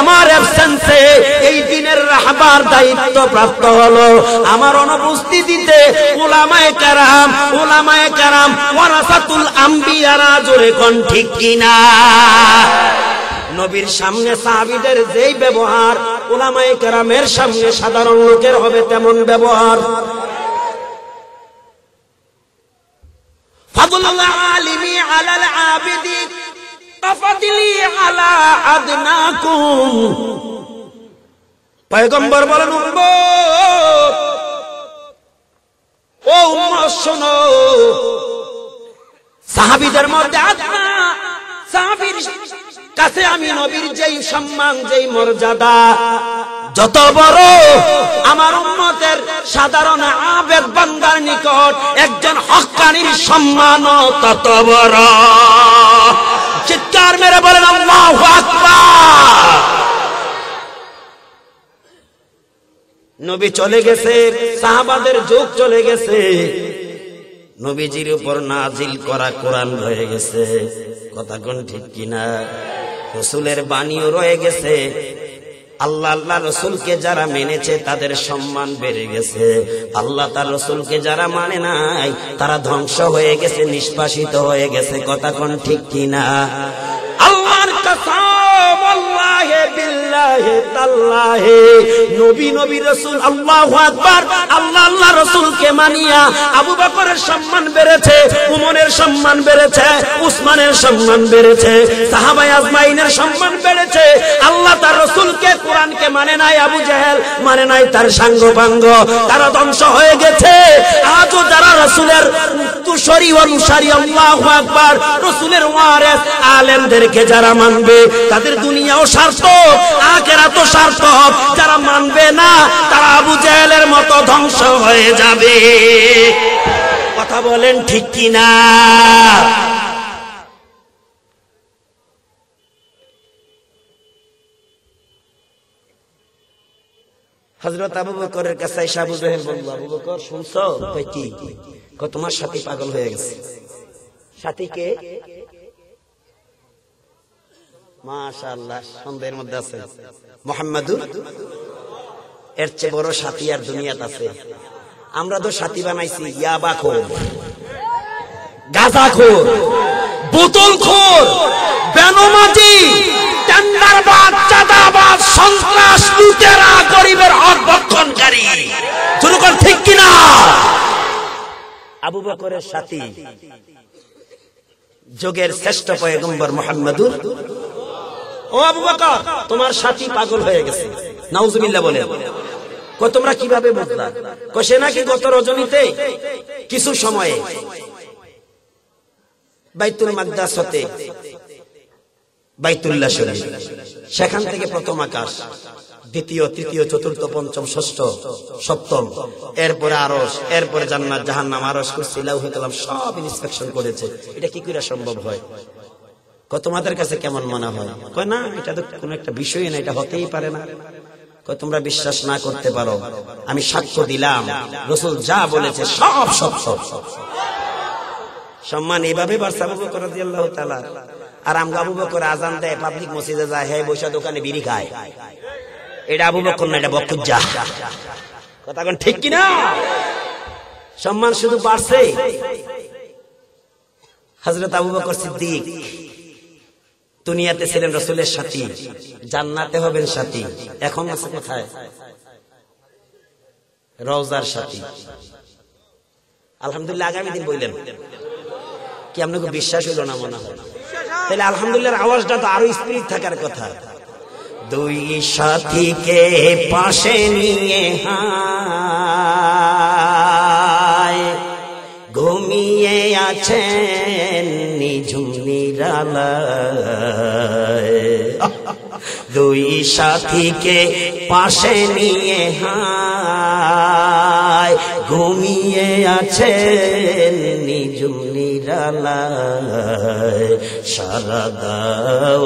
Speaker 1: আমার অ্যাবসেন্সে এই দিনের রাহবার দায়িত্ব প্রাপ্ত হলো আমার অনুপস্থিতিতে ওলামায়ে কারাম ওলামায়ে কারাম ওয়ারাসাতুল আম্বিয়ারা জোরে কোন ঠিক কিনা নবীর সামনে সাহাবিদের যেই ব্যবহার ওলামাই কেরামের সামনে সাধারণ লোকের হবে তেমন ব্যবহার সাহাবিদের মধ্যে আদনা সাহাবির কাছে আমি নবীর যেই সম্মান যেই মর্যাদা যত বড় আমার উন্মতের সাধারণ আবেদ বান্দার নিকট একজন হকানির সম্মান তত বড় চিৎকার মেরে বলেন নবী চলে গেছে সাহাবাদের যুগ চলে গেছে নবীজির উপর নাজিল করা কোরআন হয়ে গেছে কথা কোন ঠিক কিনা রসুলের বাণীও রয়ে গেছে আল্লাহ আল্লাহ রসুলকে যারা মেনেছে তাদের সম্মান বেড়ে গেছে আল্লাহ তার রসুলকে যারা মানে নাই তারা ধ্বংস হয়ে গেছে নিষ্পাসিত হয়ে গেছে কথা কোন ঠিক কিনা আল্লাহ ইলাহে তাল্লাহে নবী নবী রসুল আল্লাহ আকবার আল্লাহ আল্লাহ রসুলকে মানিয়া আবু বকরের সম্মান বেড়েছে উমরের সম্মান বেড়েছে উসমানের সম্মান বেড়েছে সাহাবাই আজমাইনের সম্মান বেড়েছে আল্লাহ তার রসুলকে কোরআনকে মানে নাই আবু জাহেল মানে নাই তার সাঙ্গ পাঙ্গ তারা ধ্বংস হয়ে গেছে আজও যারা রসুলের উত্তরসরি অনুসারী আল্লাহ আকবার রসুলের ওয়ারেস আলেমদেরকে যারা মানবে তাদের দুনিয়াও সার্থক মুনাফেকেরা তো সার্থক যারা মানবে না তারা আবু জাহেলের মতো ধ্বংস হয়ে যাবে কথা বলেন ঠিক কিনা হজরত আবু বকরের কাছে আবু জাহেল বলল আবু বকর শুনছো তোমার সাথী পাগল হয়ে গেছে সাথীকে মাশাআল্লাহ সন্দেহের মধ্যে মোহাম্মদুর এর চেয়ে বড় সাথী আর আছে আমরা তো সাথী বানাইছি ইয়াবা বোতল টেন্ডারবাদ চাঁদাবাদ সন্ত্রাস লুটেরা গরিবের হক ভক্ষণকারী ঠিক কিনা আবু বকরের সাথী যোগের শ্রেষ্ঠ পয়গম্বর মোহাম্মদুর ও আবু বাকর তোমার সাথী পাগল হয়ে গেছে নাউজুবিল্লাহ বলে তোমরা কিভাবে বুঝলা সে নাকি গত রজনীতে কিছু সময়ে বাইতুল মাকদাস হতে বাইতুল্লাহ শরীফ সেখান থেকে প্রথম আকাশ দ্বিতীয় তৃতীয় চতুর্থ পঞ্চম ষষ্ঠ সপ্তম এরপরে আরস এরপরে জান্নাত জাহান্নাম আরস করছে লাউহে কালাম সব ইন্সপেকশন করেছে এটা কি করে সম্ভব হয় তোমাদের কাছে কেমন মনে হয় কয় না এটা তো কোন একটা বিষয় না এটা হতেই পারে না তোমরা বিশ্বাস না করতে পারো আমি সাক্ষ্য দিলাম রসুল যা বলেছে সব সব সব সম্মান এইভাবে আর আমগা আবু বকর আজান দেয় পাবলিক মসজিদে যায় হ্যাঁ বৈশা দোকানে বিড়ি খায় এটা আবু বকর না এটা যা কথা কোন ঠিক কিনা সম্মান শুধু বাড়ছে হজরত আবু বকর সিদ্দিক দুনিয়াতে ছিলেন রসুলের সাথী জান্নাতে হবেন সাথী এখন আছে কোথায় রওজার সাথী আলহামদুলিল্লাহ আগামী দিন বললেন কি আপনাকে বিশ্বাস হইল না মনে হয় তাহলে আলহামদুলিল্লাহ আওয়াজটা তো আরো স্পিরিট থাকার কথা দুই সাথীকে পাশে নিয়ে হায় ঘুমিয়ে আছেন নিঝুম জ্বালায় দুই সাথীকে পাশে নিয়ে হায় ঘুমিয়ে আছেন নিজুম নিরালায়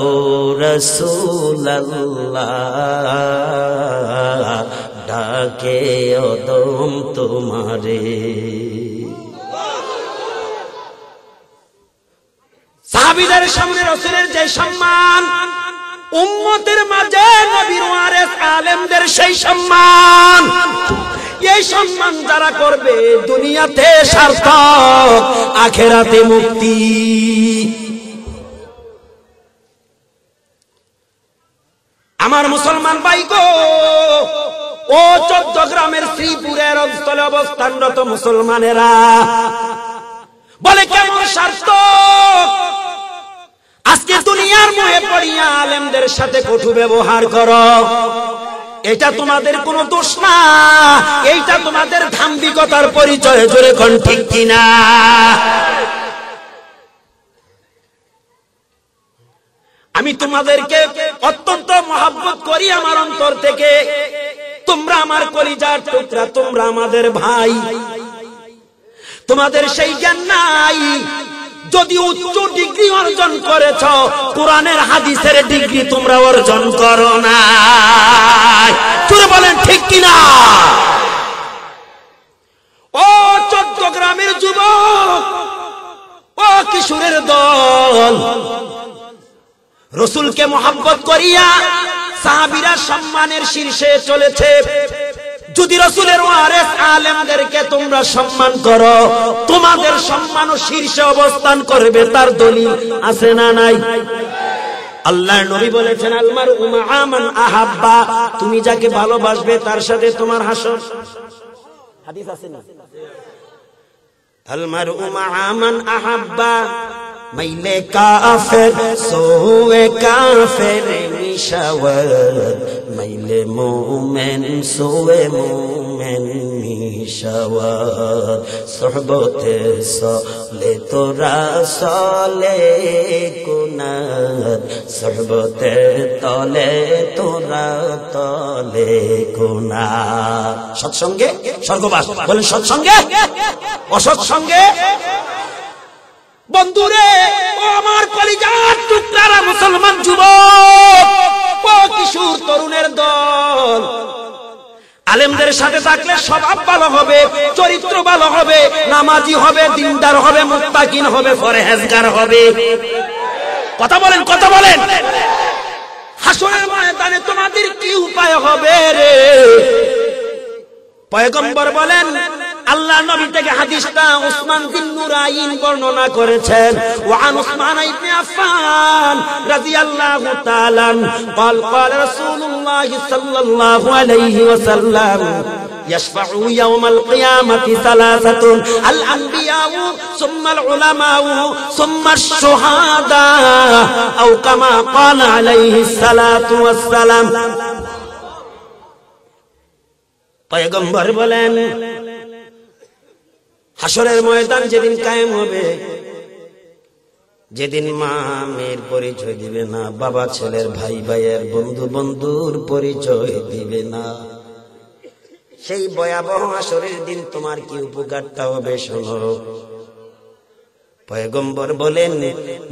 Speaker 1: ও রসুল্লাহ ডাকে অদম তোমারে সাহাবিদের সামনে রসুলের যে সম্মান উম্মতের মাঝে নবীর ওয়ারেস আলেমদের সেই সম্মান এই সম্মান যারা করবে দুনিয়াতে সার্থক আখেরাতে মুক্তি আমার মুসলমান ভাই গো ও চোদ্দ গ্রামের শ্রীপুরের অবস্থানে অবস্থানরত মুসলমানেরা বলে কেমন সার্থক আজকে দুনিয়ার মুহে পড়িয়া আলেমদের সাথে কঠু ব্যবহার কর এটা তোমাদের কোন দোষ না এইটা তোমাদের ধাম্বিকতার পরিচয় জোরে কোন ঠিক কিনা আমি তোমাদেরকে অত্যন্ত মহাব্বত করি আমার অন্তর থেকে তোমরা আমার কলিজার টুকরা তোমরা আমাদের ভাই তোমাদের সেই জ্ঞান নাই যদি উচ্চ ডিগ্রি অর্জন করেছ কোরআনের হাদিসের ডিগ্রি তোমরা অর্জন করো না বলেন ঠিক কিনা ও চট্টগ্রামের যুবক ও কিশোরের দল রসুলকে মোহাম্মত করিয়া সাহাবিরা সম্মানের শীর্ষে চলেছে যদি রসুলের ওয়ারেস আলেমদেরকে তোমরা সম্মান করো তোমাদের সম্মান শীর্ষে অবস্থান করবে তার দলিল আছে না নাই আল্লাহ নবী বলেছেন আলমার উমা আমান আহাব্বা তুমি যাকে ভালোবাসবে তার সাথে তোমার হাসর হাদিস আছে না আলমার উমা আমান আহাব্বা মাইলে কাফের সোয়ে কাফেরে মিশাওয়াত মাইলে মোমেন সোয়ে মোমেন মিশাওয়াত সহবতে সলে তোরা সলে কুনাত সহবতে তলে তোরা তলে কুনাত সৎসঙ্গে স্বর্গবাস বলেন সৎসঙ্গে অসৎসঙ্গে বন্ধুরে ও আমার কলিজার টুকরারা মুসলমান যুবক ও কিশোর তরুণের দল আলেমদের সাথে থাকলে স্বভাব ভালো হবে চরিত্র ভালো হবে নামাজি হবে দিনদার হবে মুক্তাকিন হবে ফরেহেজগার হবে কথা বলেন কথা বলেন হাসরের ময়দানে তোমাদের কি উপায় হবে রে পয়গম্বর বলেন আল্লাহ নবী থেকে হাদিসটা উসমান বিন নুরাইন বর্ণনা করেছেন ওয়ান উসমান ইবনে আফফান রাদিয়াল্লাহু তাআলা قال قال رسول الله صلى الله عليه وسلم يشفع يوم القيامة ثلاثة الأنبياء ثم العلماء ثم الشهداء أو كما قال عليه الصلاة والسلام পয়গম্বর বলেন হাসরের ময়দান যেদিন কায়েম হবে যেদিন মা মেয়ের পরিচয় দিবে না বাবা ছেলের ভাই ভাইয়ের বন্ধু বন্ধুর পরিচয় দিবে না সেই ভয়াবহ আসরের দিন তোমার কি উপকারটা হবে শোনো পয়গম্বর বলেন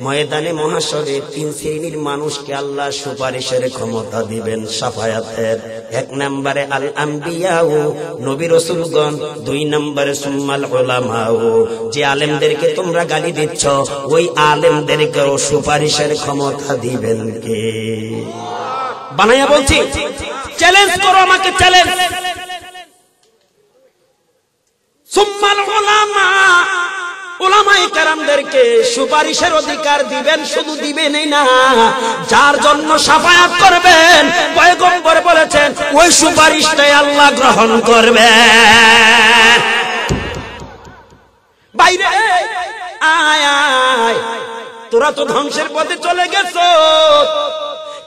Speaker 1: ময়দানে মহাসরে তিন শ্রেণীর মানুষকে আল্লাহ সুপারিশের ক্ষমতা দিবেন সাফায়াতের এক নম্বরে আল আম্বিয়াও নবী রসুলগণ দুই নম্বরে সুম্মাল ওলামাও যে আলেমদেরকে তোমরা গালি দিচ্ছ ওই আলেমদেরকেও সুপারিশের ক্ষমতা দিবেন কে বানাইয়া বলছি চ্যালেঞ্জ করো আমাকে চ্যালেঞ্জ সুম্মাল সুপারিশের অধিকার দিবেন শুধু দিবেনই না যার জন্য সাফায়াত করবেন পয়গম্বর বলেছেন ওই সুপারিশটাই আল্লাহ গ্রহণ করবে বাইরে আয় তোরা তো ধ্বংসের পথে চলে গেছ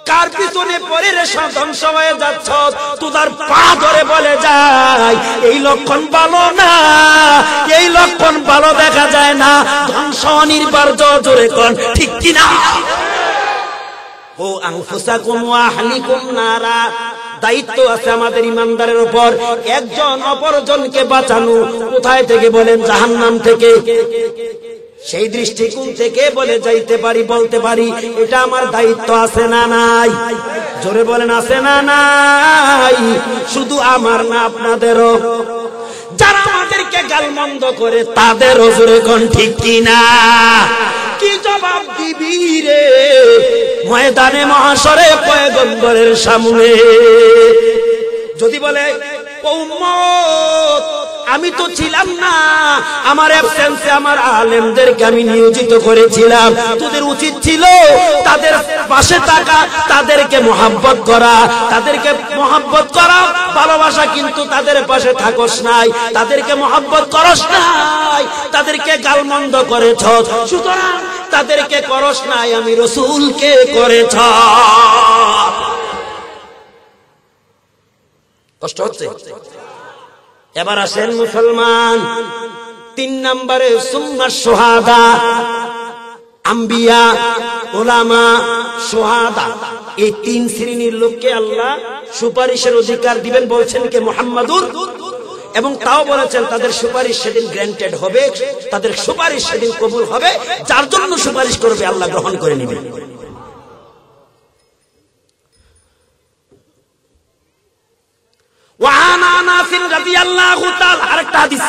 Speaker 1: কার পিছনে পরে রে ধ্বংস হয়ে যাচ্ছ তোদার পা ধরে বলে যায় এই লক্ষণ ভালো না এই লক্ষণ ভালো দেখা যায় না ধ্বংস অনির্বার্য জোরে কন ঠিক কিনা ও নারা দায়িত্ব আছে আমাদের ইমানদারের উপর একজন অপরজনকে বাঁচানো কোথায় থেকে বলেন জাহান্নাম থেকে সেই দৃষ্টিকোণ থেকে বলে যাইতে পারি বলতে পারি এটা আমার দায়িত্ব আছে না নাই জোরে বলেন আছে না নাই শুধু আমার না আপনাদেরও যারা আমাদেরকে গালমন্দ করে তাদের জোরে কোন ঠিক কিনা কি জবাব দিবি রে ময়দানে মহাসরে পয়গম্বরের সামনে যদি বলে আমি তো ছিলাম না আমার অ্যাবসেন্সে আমার আলেমদেরকে আমি নিয়োজিত করেছিলাম তোদের উচিত ছিল তাদের পাশে থাকা তাদেরকে মোহাব্বত করা তাদেরকে মোহাব্বত করা ভালোবাসা কিন্তু তাদের পাশে থাকস নাই তাদেরকে মোহাব্বত করস নাই তাদেরকে গালমন্দ করেছ সুতরাং তাদেরকে করস নাই আমি রসুলকে করেছ কষ্ট হচ্ছে এবার আসেন মুসলমান তিন নম্বরে সুন্নার সোহাদা আম্বিয়া ওলামা সোহাদা এই তিন শ্রেণীর লোককে আল্লাহ সুপারিশের অধিকার দিবেন বলছেন কে মোহাম্মদুর এবং তাও বলেছেন তাদের সুপারিশ সেদিন গ্র্যান্টেড হবে তাদের সুপারিশ সেদিন কবুল হবে যার জন্য সুপারিশ করবে আল্লাহ গ্রহণ করে নেবেন وعن ناصر رضي الله تعالى আরেকটা হাদিস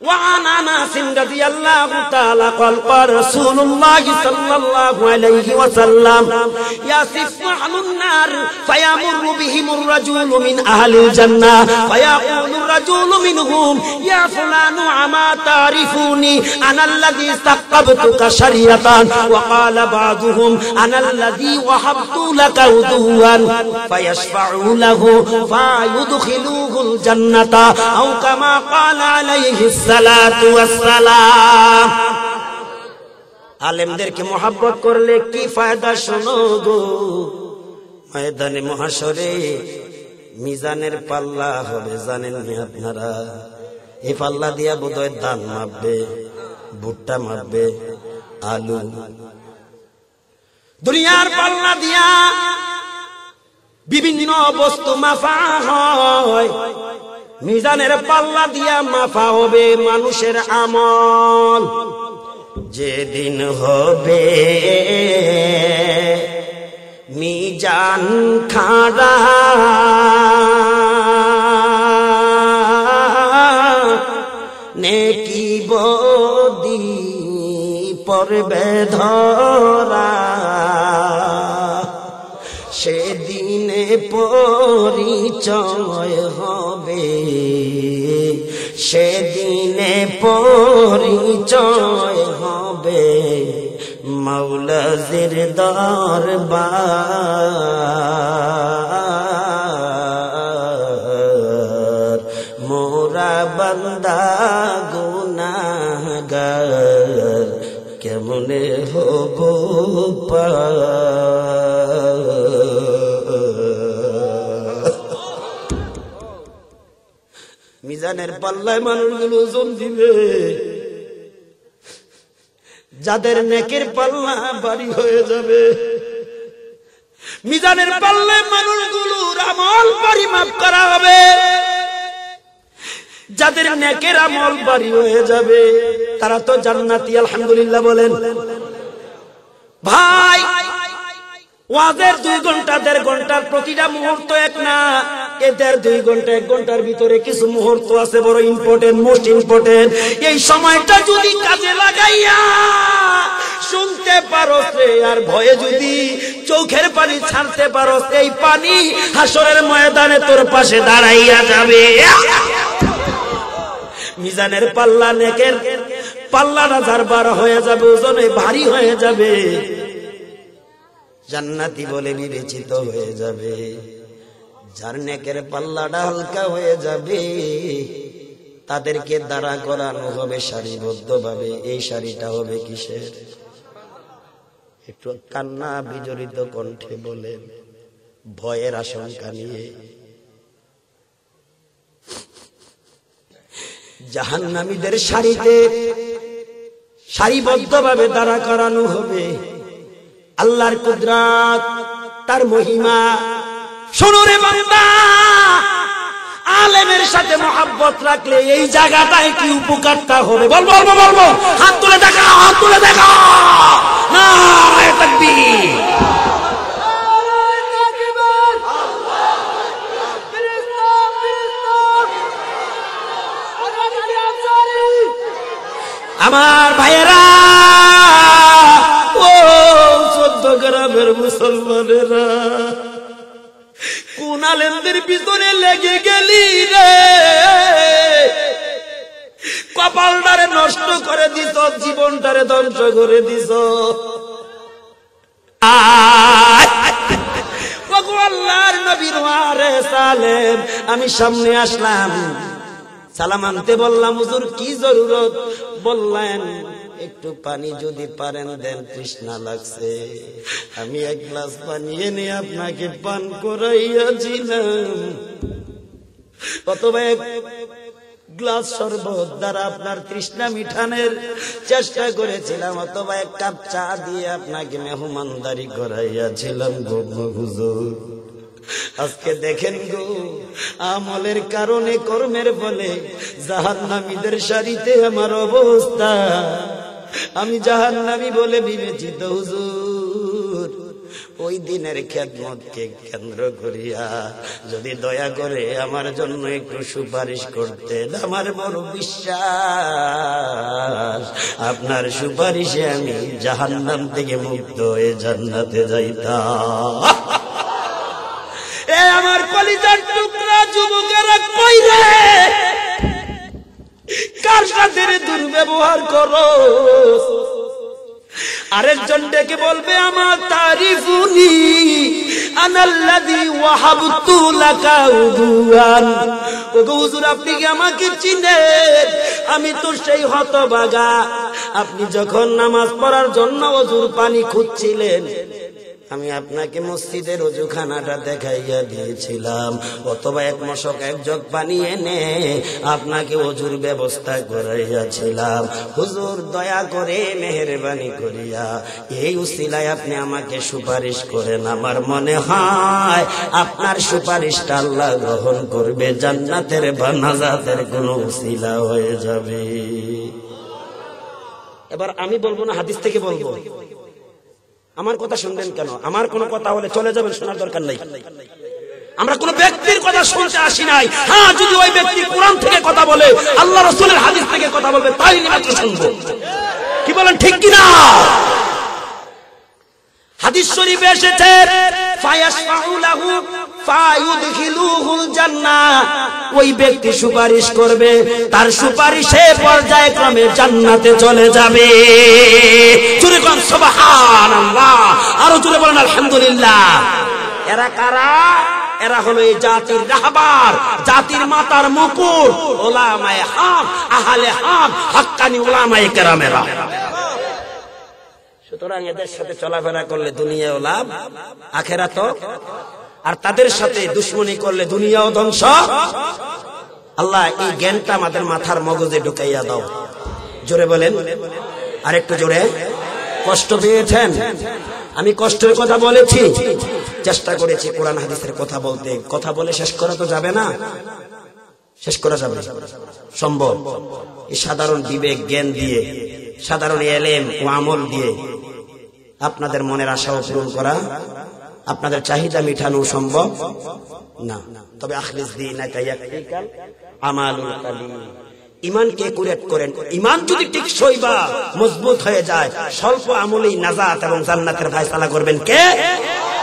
Speaker 1: وعن انس رضي الله تعالى قال قال رسول الله صلى الله عليه وسلم يصف اهل النار فيمر بهم الرجل من اهل الجنه فيقول الرجل منهم يا فلان عما تعرفوني انا الذي استقبتك شريعه وقال بعضهم انا الذي وهبت لك عدوا فيشفع له فيدخلوه الجنه او كما قال عليه السلام আলেমদেরকে মহাব্বত করলে কি ফায়দা শোনো গো ময়দানে মহাসরে মিজানের পাল্লা হবে জানেন আপনারা এ পাল্লা দিয়া বোধহয় দান মাপবে ভুট্টা মাপবে আলু দুনিয়ার পাল্লা দিয়া বিভিন্ন বস্তু মাফা হয় মিজানের পাল্লা দিয়া মাফা হবে মানুষের আমল যেদিন হবে মিজান খাড়া নেকি বদি পরবে ধরা পরিচয় হবে সেদিনে পরিচয় হবে মৌলজির দরবার মোরা বন্দা গুনাগার কেমনে হব পা শয়তানের পাল্লায় মানুষগুলো ওজন দিবে যাদের নেকের পাল্লা বাড়ি হয়ে যাবে মিজানের পাল্লায় মানুষগুলোর আমল বাড়ি মাফ করা হবে যাদের নেকের আমল বাড়ি হয়ে যাবে তারা তো জান্নাতি আলহামদুলিল্লাহ বলেন ভাই ওয়াজের দুই ঘন্টা দেড় ঘন্টার প্রতিটা মুহূর্ত এক না দুই ঘন্টা এক ঘন্টার ভিতরে কিছু মুহূর্ত আছে বড় ইম্পর্টেন্ট মোস্ট ইম্পর্টেন্ট এই সময়টা যদি কাজে লাগাইয়া শুনতে পারো আর ভয়ে যদি চোখের পানি ছাড়তে পারো এই পানি হাসরের ময়দানে তোর পাশে দাঁড়াইয়া যাবে মিজানের পাল্লা নেকের পাল্লা রাজার বার হয়ে যাবে ওজনে ভারী হয়ে যাবে জান্নাতি বলে বিবেচিত হয়ে যাবে যার পাল্লাটা হালকা হয়ে যাবে তাদেরকে দাঁড়া করানো হবে সারিবদ্ধ ভাবে এই শাড়িটা হবে কিসের একটু কান্না বিজড়িত কণ্ঠে বলেন ভয়ের আশঙ্কা নিয়ে জাহান্নামীদের শাড়িতে সারিবদ্ধ ভাবে দাঁড়া করানো হবে আল্লাহর কুদরাত তার মহিমা শোনো রে বান্দা আলেমের সাথে মহাব্বত রাখলে এই জায়গাটায় কি উপকারটা হবে বল বলবো বলবো হাত তুলে দেখা হাত তুলে দেখা না আমার ভাইয়েরা ও চোদ্দ গ্রামের মুসলমানেরা আলেমদের পিছনে লেগে গেলি রে কপালটারে নষ্ট করে দিত জীবনটারে ধ্বংস করে দিত আল্লাহর নবীর আমি সামনে আসলাম সালাম আনতে বললাম হুজুর কি জরুরত বললেন একটু পানি যদি পারেন দেন কৃষ্ণা লাগছে আমি এক গ্লাস পানি এনে আপনাকে পান করাইয়াছিলাম অথবা গ্লাস শরবত দ্বারা আপনার কৃষ্ণা মিঠানের চেষ্টা করেছিলাম অথবা এক কাপ চা দিয়ে আপনাকে মেহমানদারি করাইয়াছিলাম গোপ হুজুর আজকে দেখেন গো আমলের কারণে কর্মের বলে জাহান নামীদের সারিতে আমার অবস্থা আমি জাহান নামি বলে বিবেচিত হুজুর ওই দিনের খ্যাতমতকে কেন্দ্র করিয়া যদি দয়া করে আমার জন্য একটু সুপারিশ করতেন আমার বড় বিশ্বাস আপনার সুপারিশে আমি জাহান্নাম থেকে মুক্ত হয়ে জান্নাতে যাইতাম আমার কলিজার টুকরা যুবকেরা কই রে কার সাথে দুর্ব্যবহার করো আরেকজন ডেকে বলবে আমার তারিফুনি আনাল্লাযী ওয়াহাবতু লাকা উদুয়ান হুজুর আপনি কি আমাকে চিনেন আমি তো সেই হতভাগা আপনি যখন নামাজ পড়ার জন্য ওজুর পানি খুঁজছিলেন আমি আপনাকে মসজিদের রুজুখানাটা দেখাইয়া দিয়েছিলাম অথবা এক মশক এক জগ বানিয়ে নে আপনাকে অজুর ব্যবস্থা করাইয়াছিলাম হুজুর দয়া করে মেহরবানি করিয়া এই উসিলায় আপনি আমাকে সুপারিশ করেন আমার মনে হয় আপনার সুপারিশটা আল্লাহ গ্রহণ করবে জান্নাতের বা নাজাতের কোনো উসিলা হয়ে যাবে এবার আমি বলবো না হাদিস থেকে বলবো আমার কথা শুনবেন কেন আমার কোনো কথা হলে চলে যাবেন শোনার দরকার নাই আমরা কোন ব্যক্তির কথা শুনতে আসি নাই হ্যাঁ যদি ওই ব্যক্তি কোরআন থেকে কথা বলে আল্লাহ রসুলের হাদিস থেকে কথা বলবে তাই মাত্র শুনবো কি বলেন ঠিক কিনা হাদিস শরীফে এসেছে ফায়াসমাউলাহু ফায়ুদখিলুহুল জান্নাহ ওই ব্যক্তি সুপারিশ করবে তার সুপারিশে পর্যায়ে ক্রমে জান্নাতে চলে যাবে জোরে কোন সুবহানাল্লাহ আরো জোরে বলেন আলহামদুলিল্লাহ এরা কারা এরা হলো এই জাতির রাহবার জাতির মাতার মুকুর ওলামায়ে হাম আহলে হাম হাক্কানি ওলামায়ে কেরামেরা সুতরাং এদের সাথে চলাফেরা করলে দুনিয়াও লাভ আখেরা তো আর তাদের সাথে দুশ্মনী করলে দুনিয়াও ধ্বংস আল্লাহ এই জ্ঞানটা আমাদের মাথার মগজে ঢুকাইয়া দাও জোরে বলেন আরেকটু জোরে কষ্ট পেয়েছেন আমি কষ্টের কথা বলেছি চেষ্টা করেছি কোরআন হাদিসের কথা বলতে কথা বলে শেষ করা তো যাবে না শেষ করা যাবে সম্ভব এই সাধারণ বিবেক জ্ঞান দিয়ে সাধারণ এলএম ও আমল দিয়ে আপনাদের মনের আশাও পূরণ করা আপনাদের চাহিদা মিঠানো সম্ভব না তবে ইমানকে কুরেট করেন ইমান যদি টিকসই বা মজবুত হয়ে যায় স্বল্প আমলেই নাজাত এবং জান্নাতের ফায়সালা করবেন কে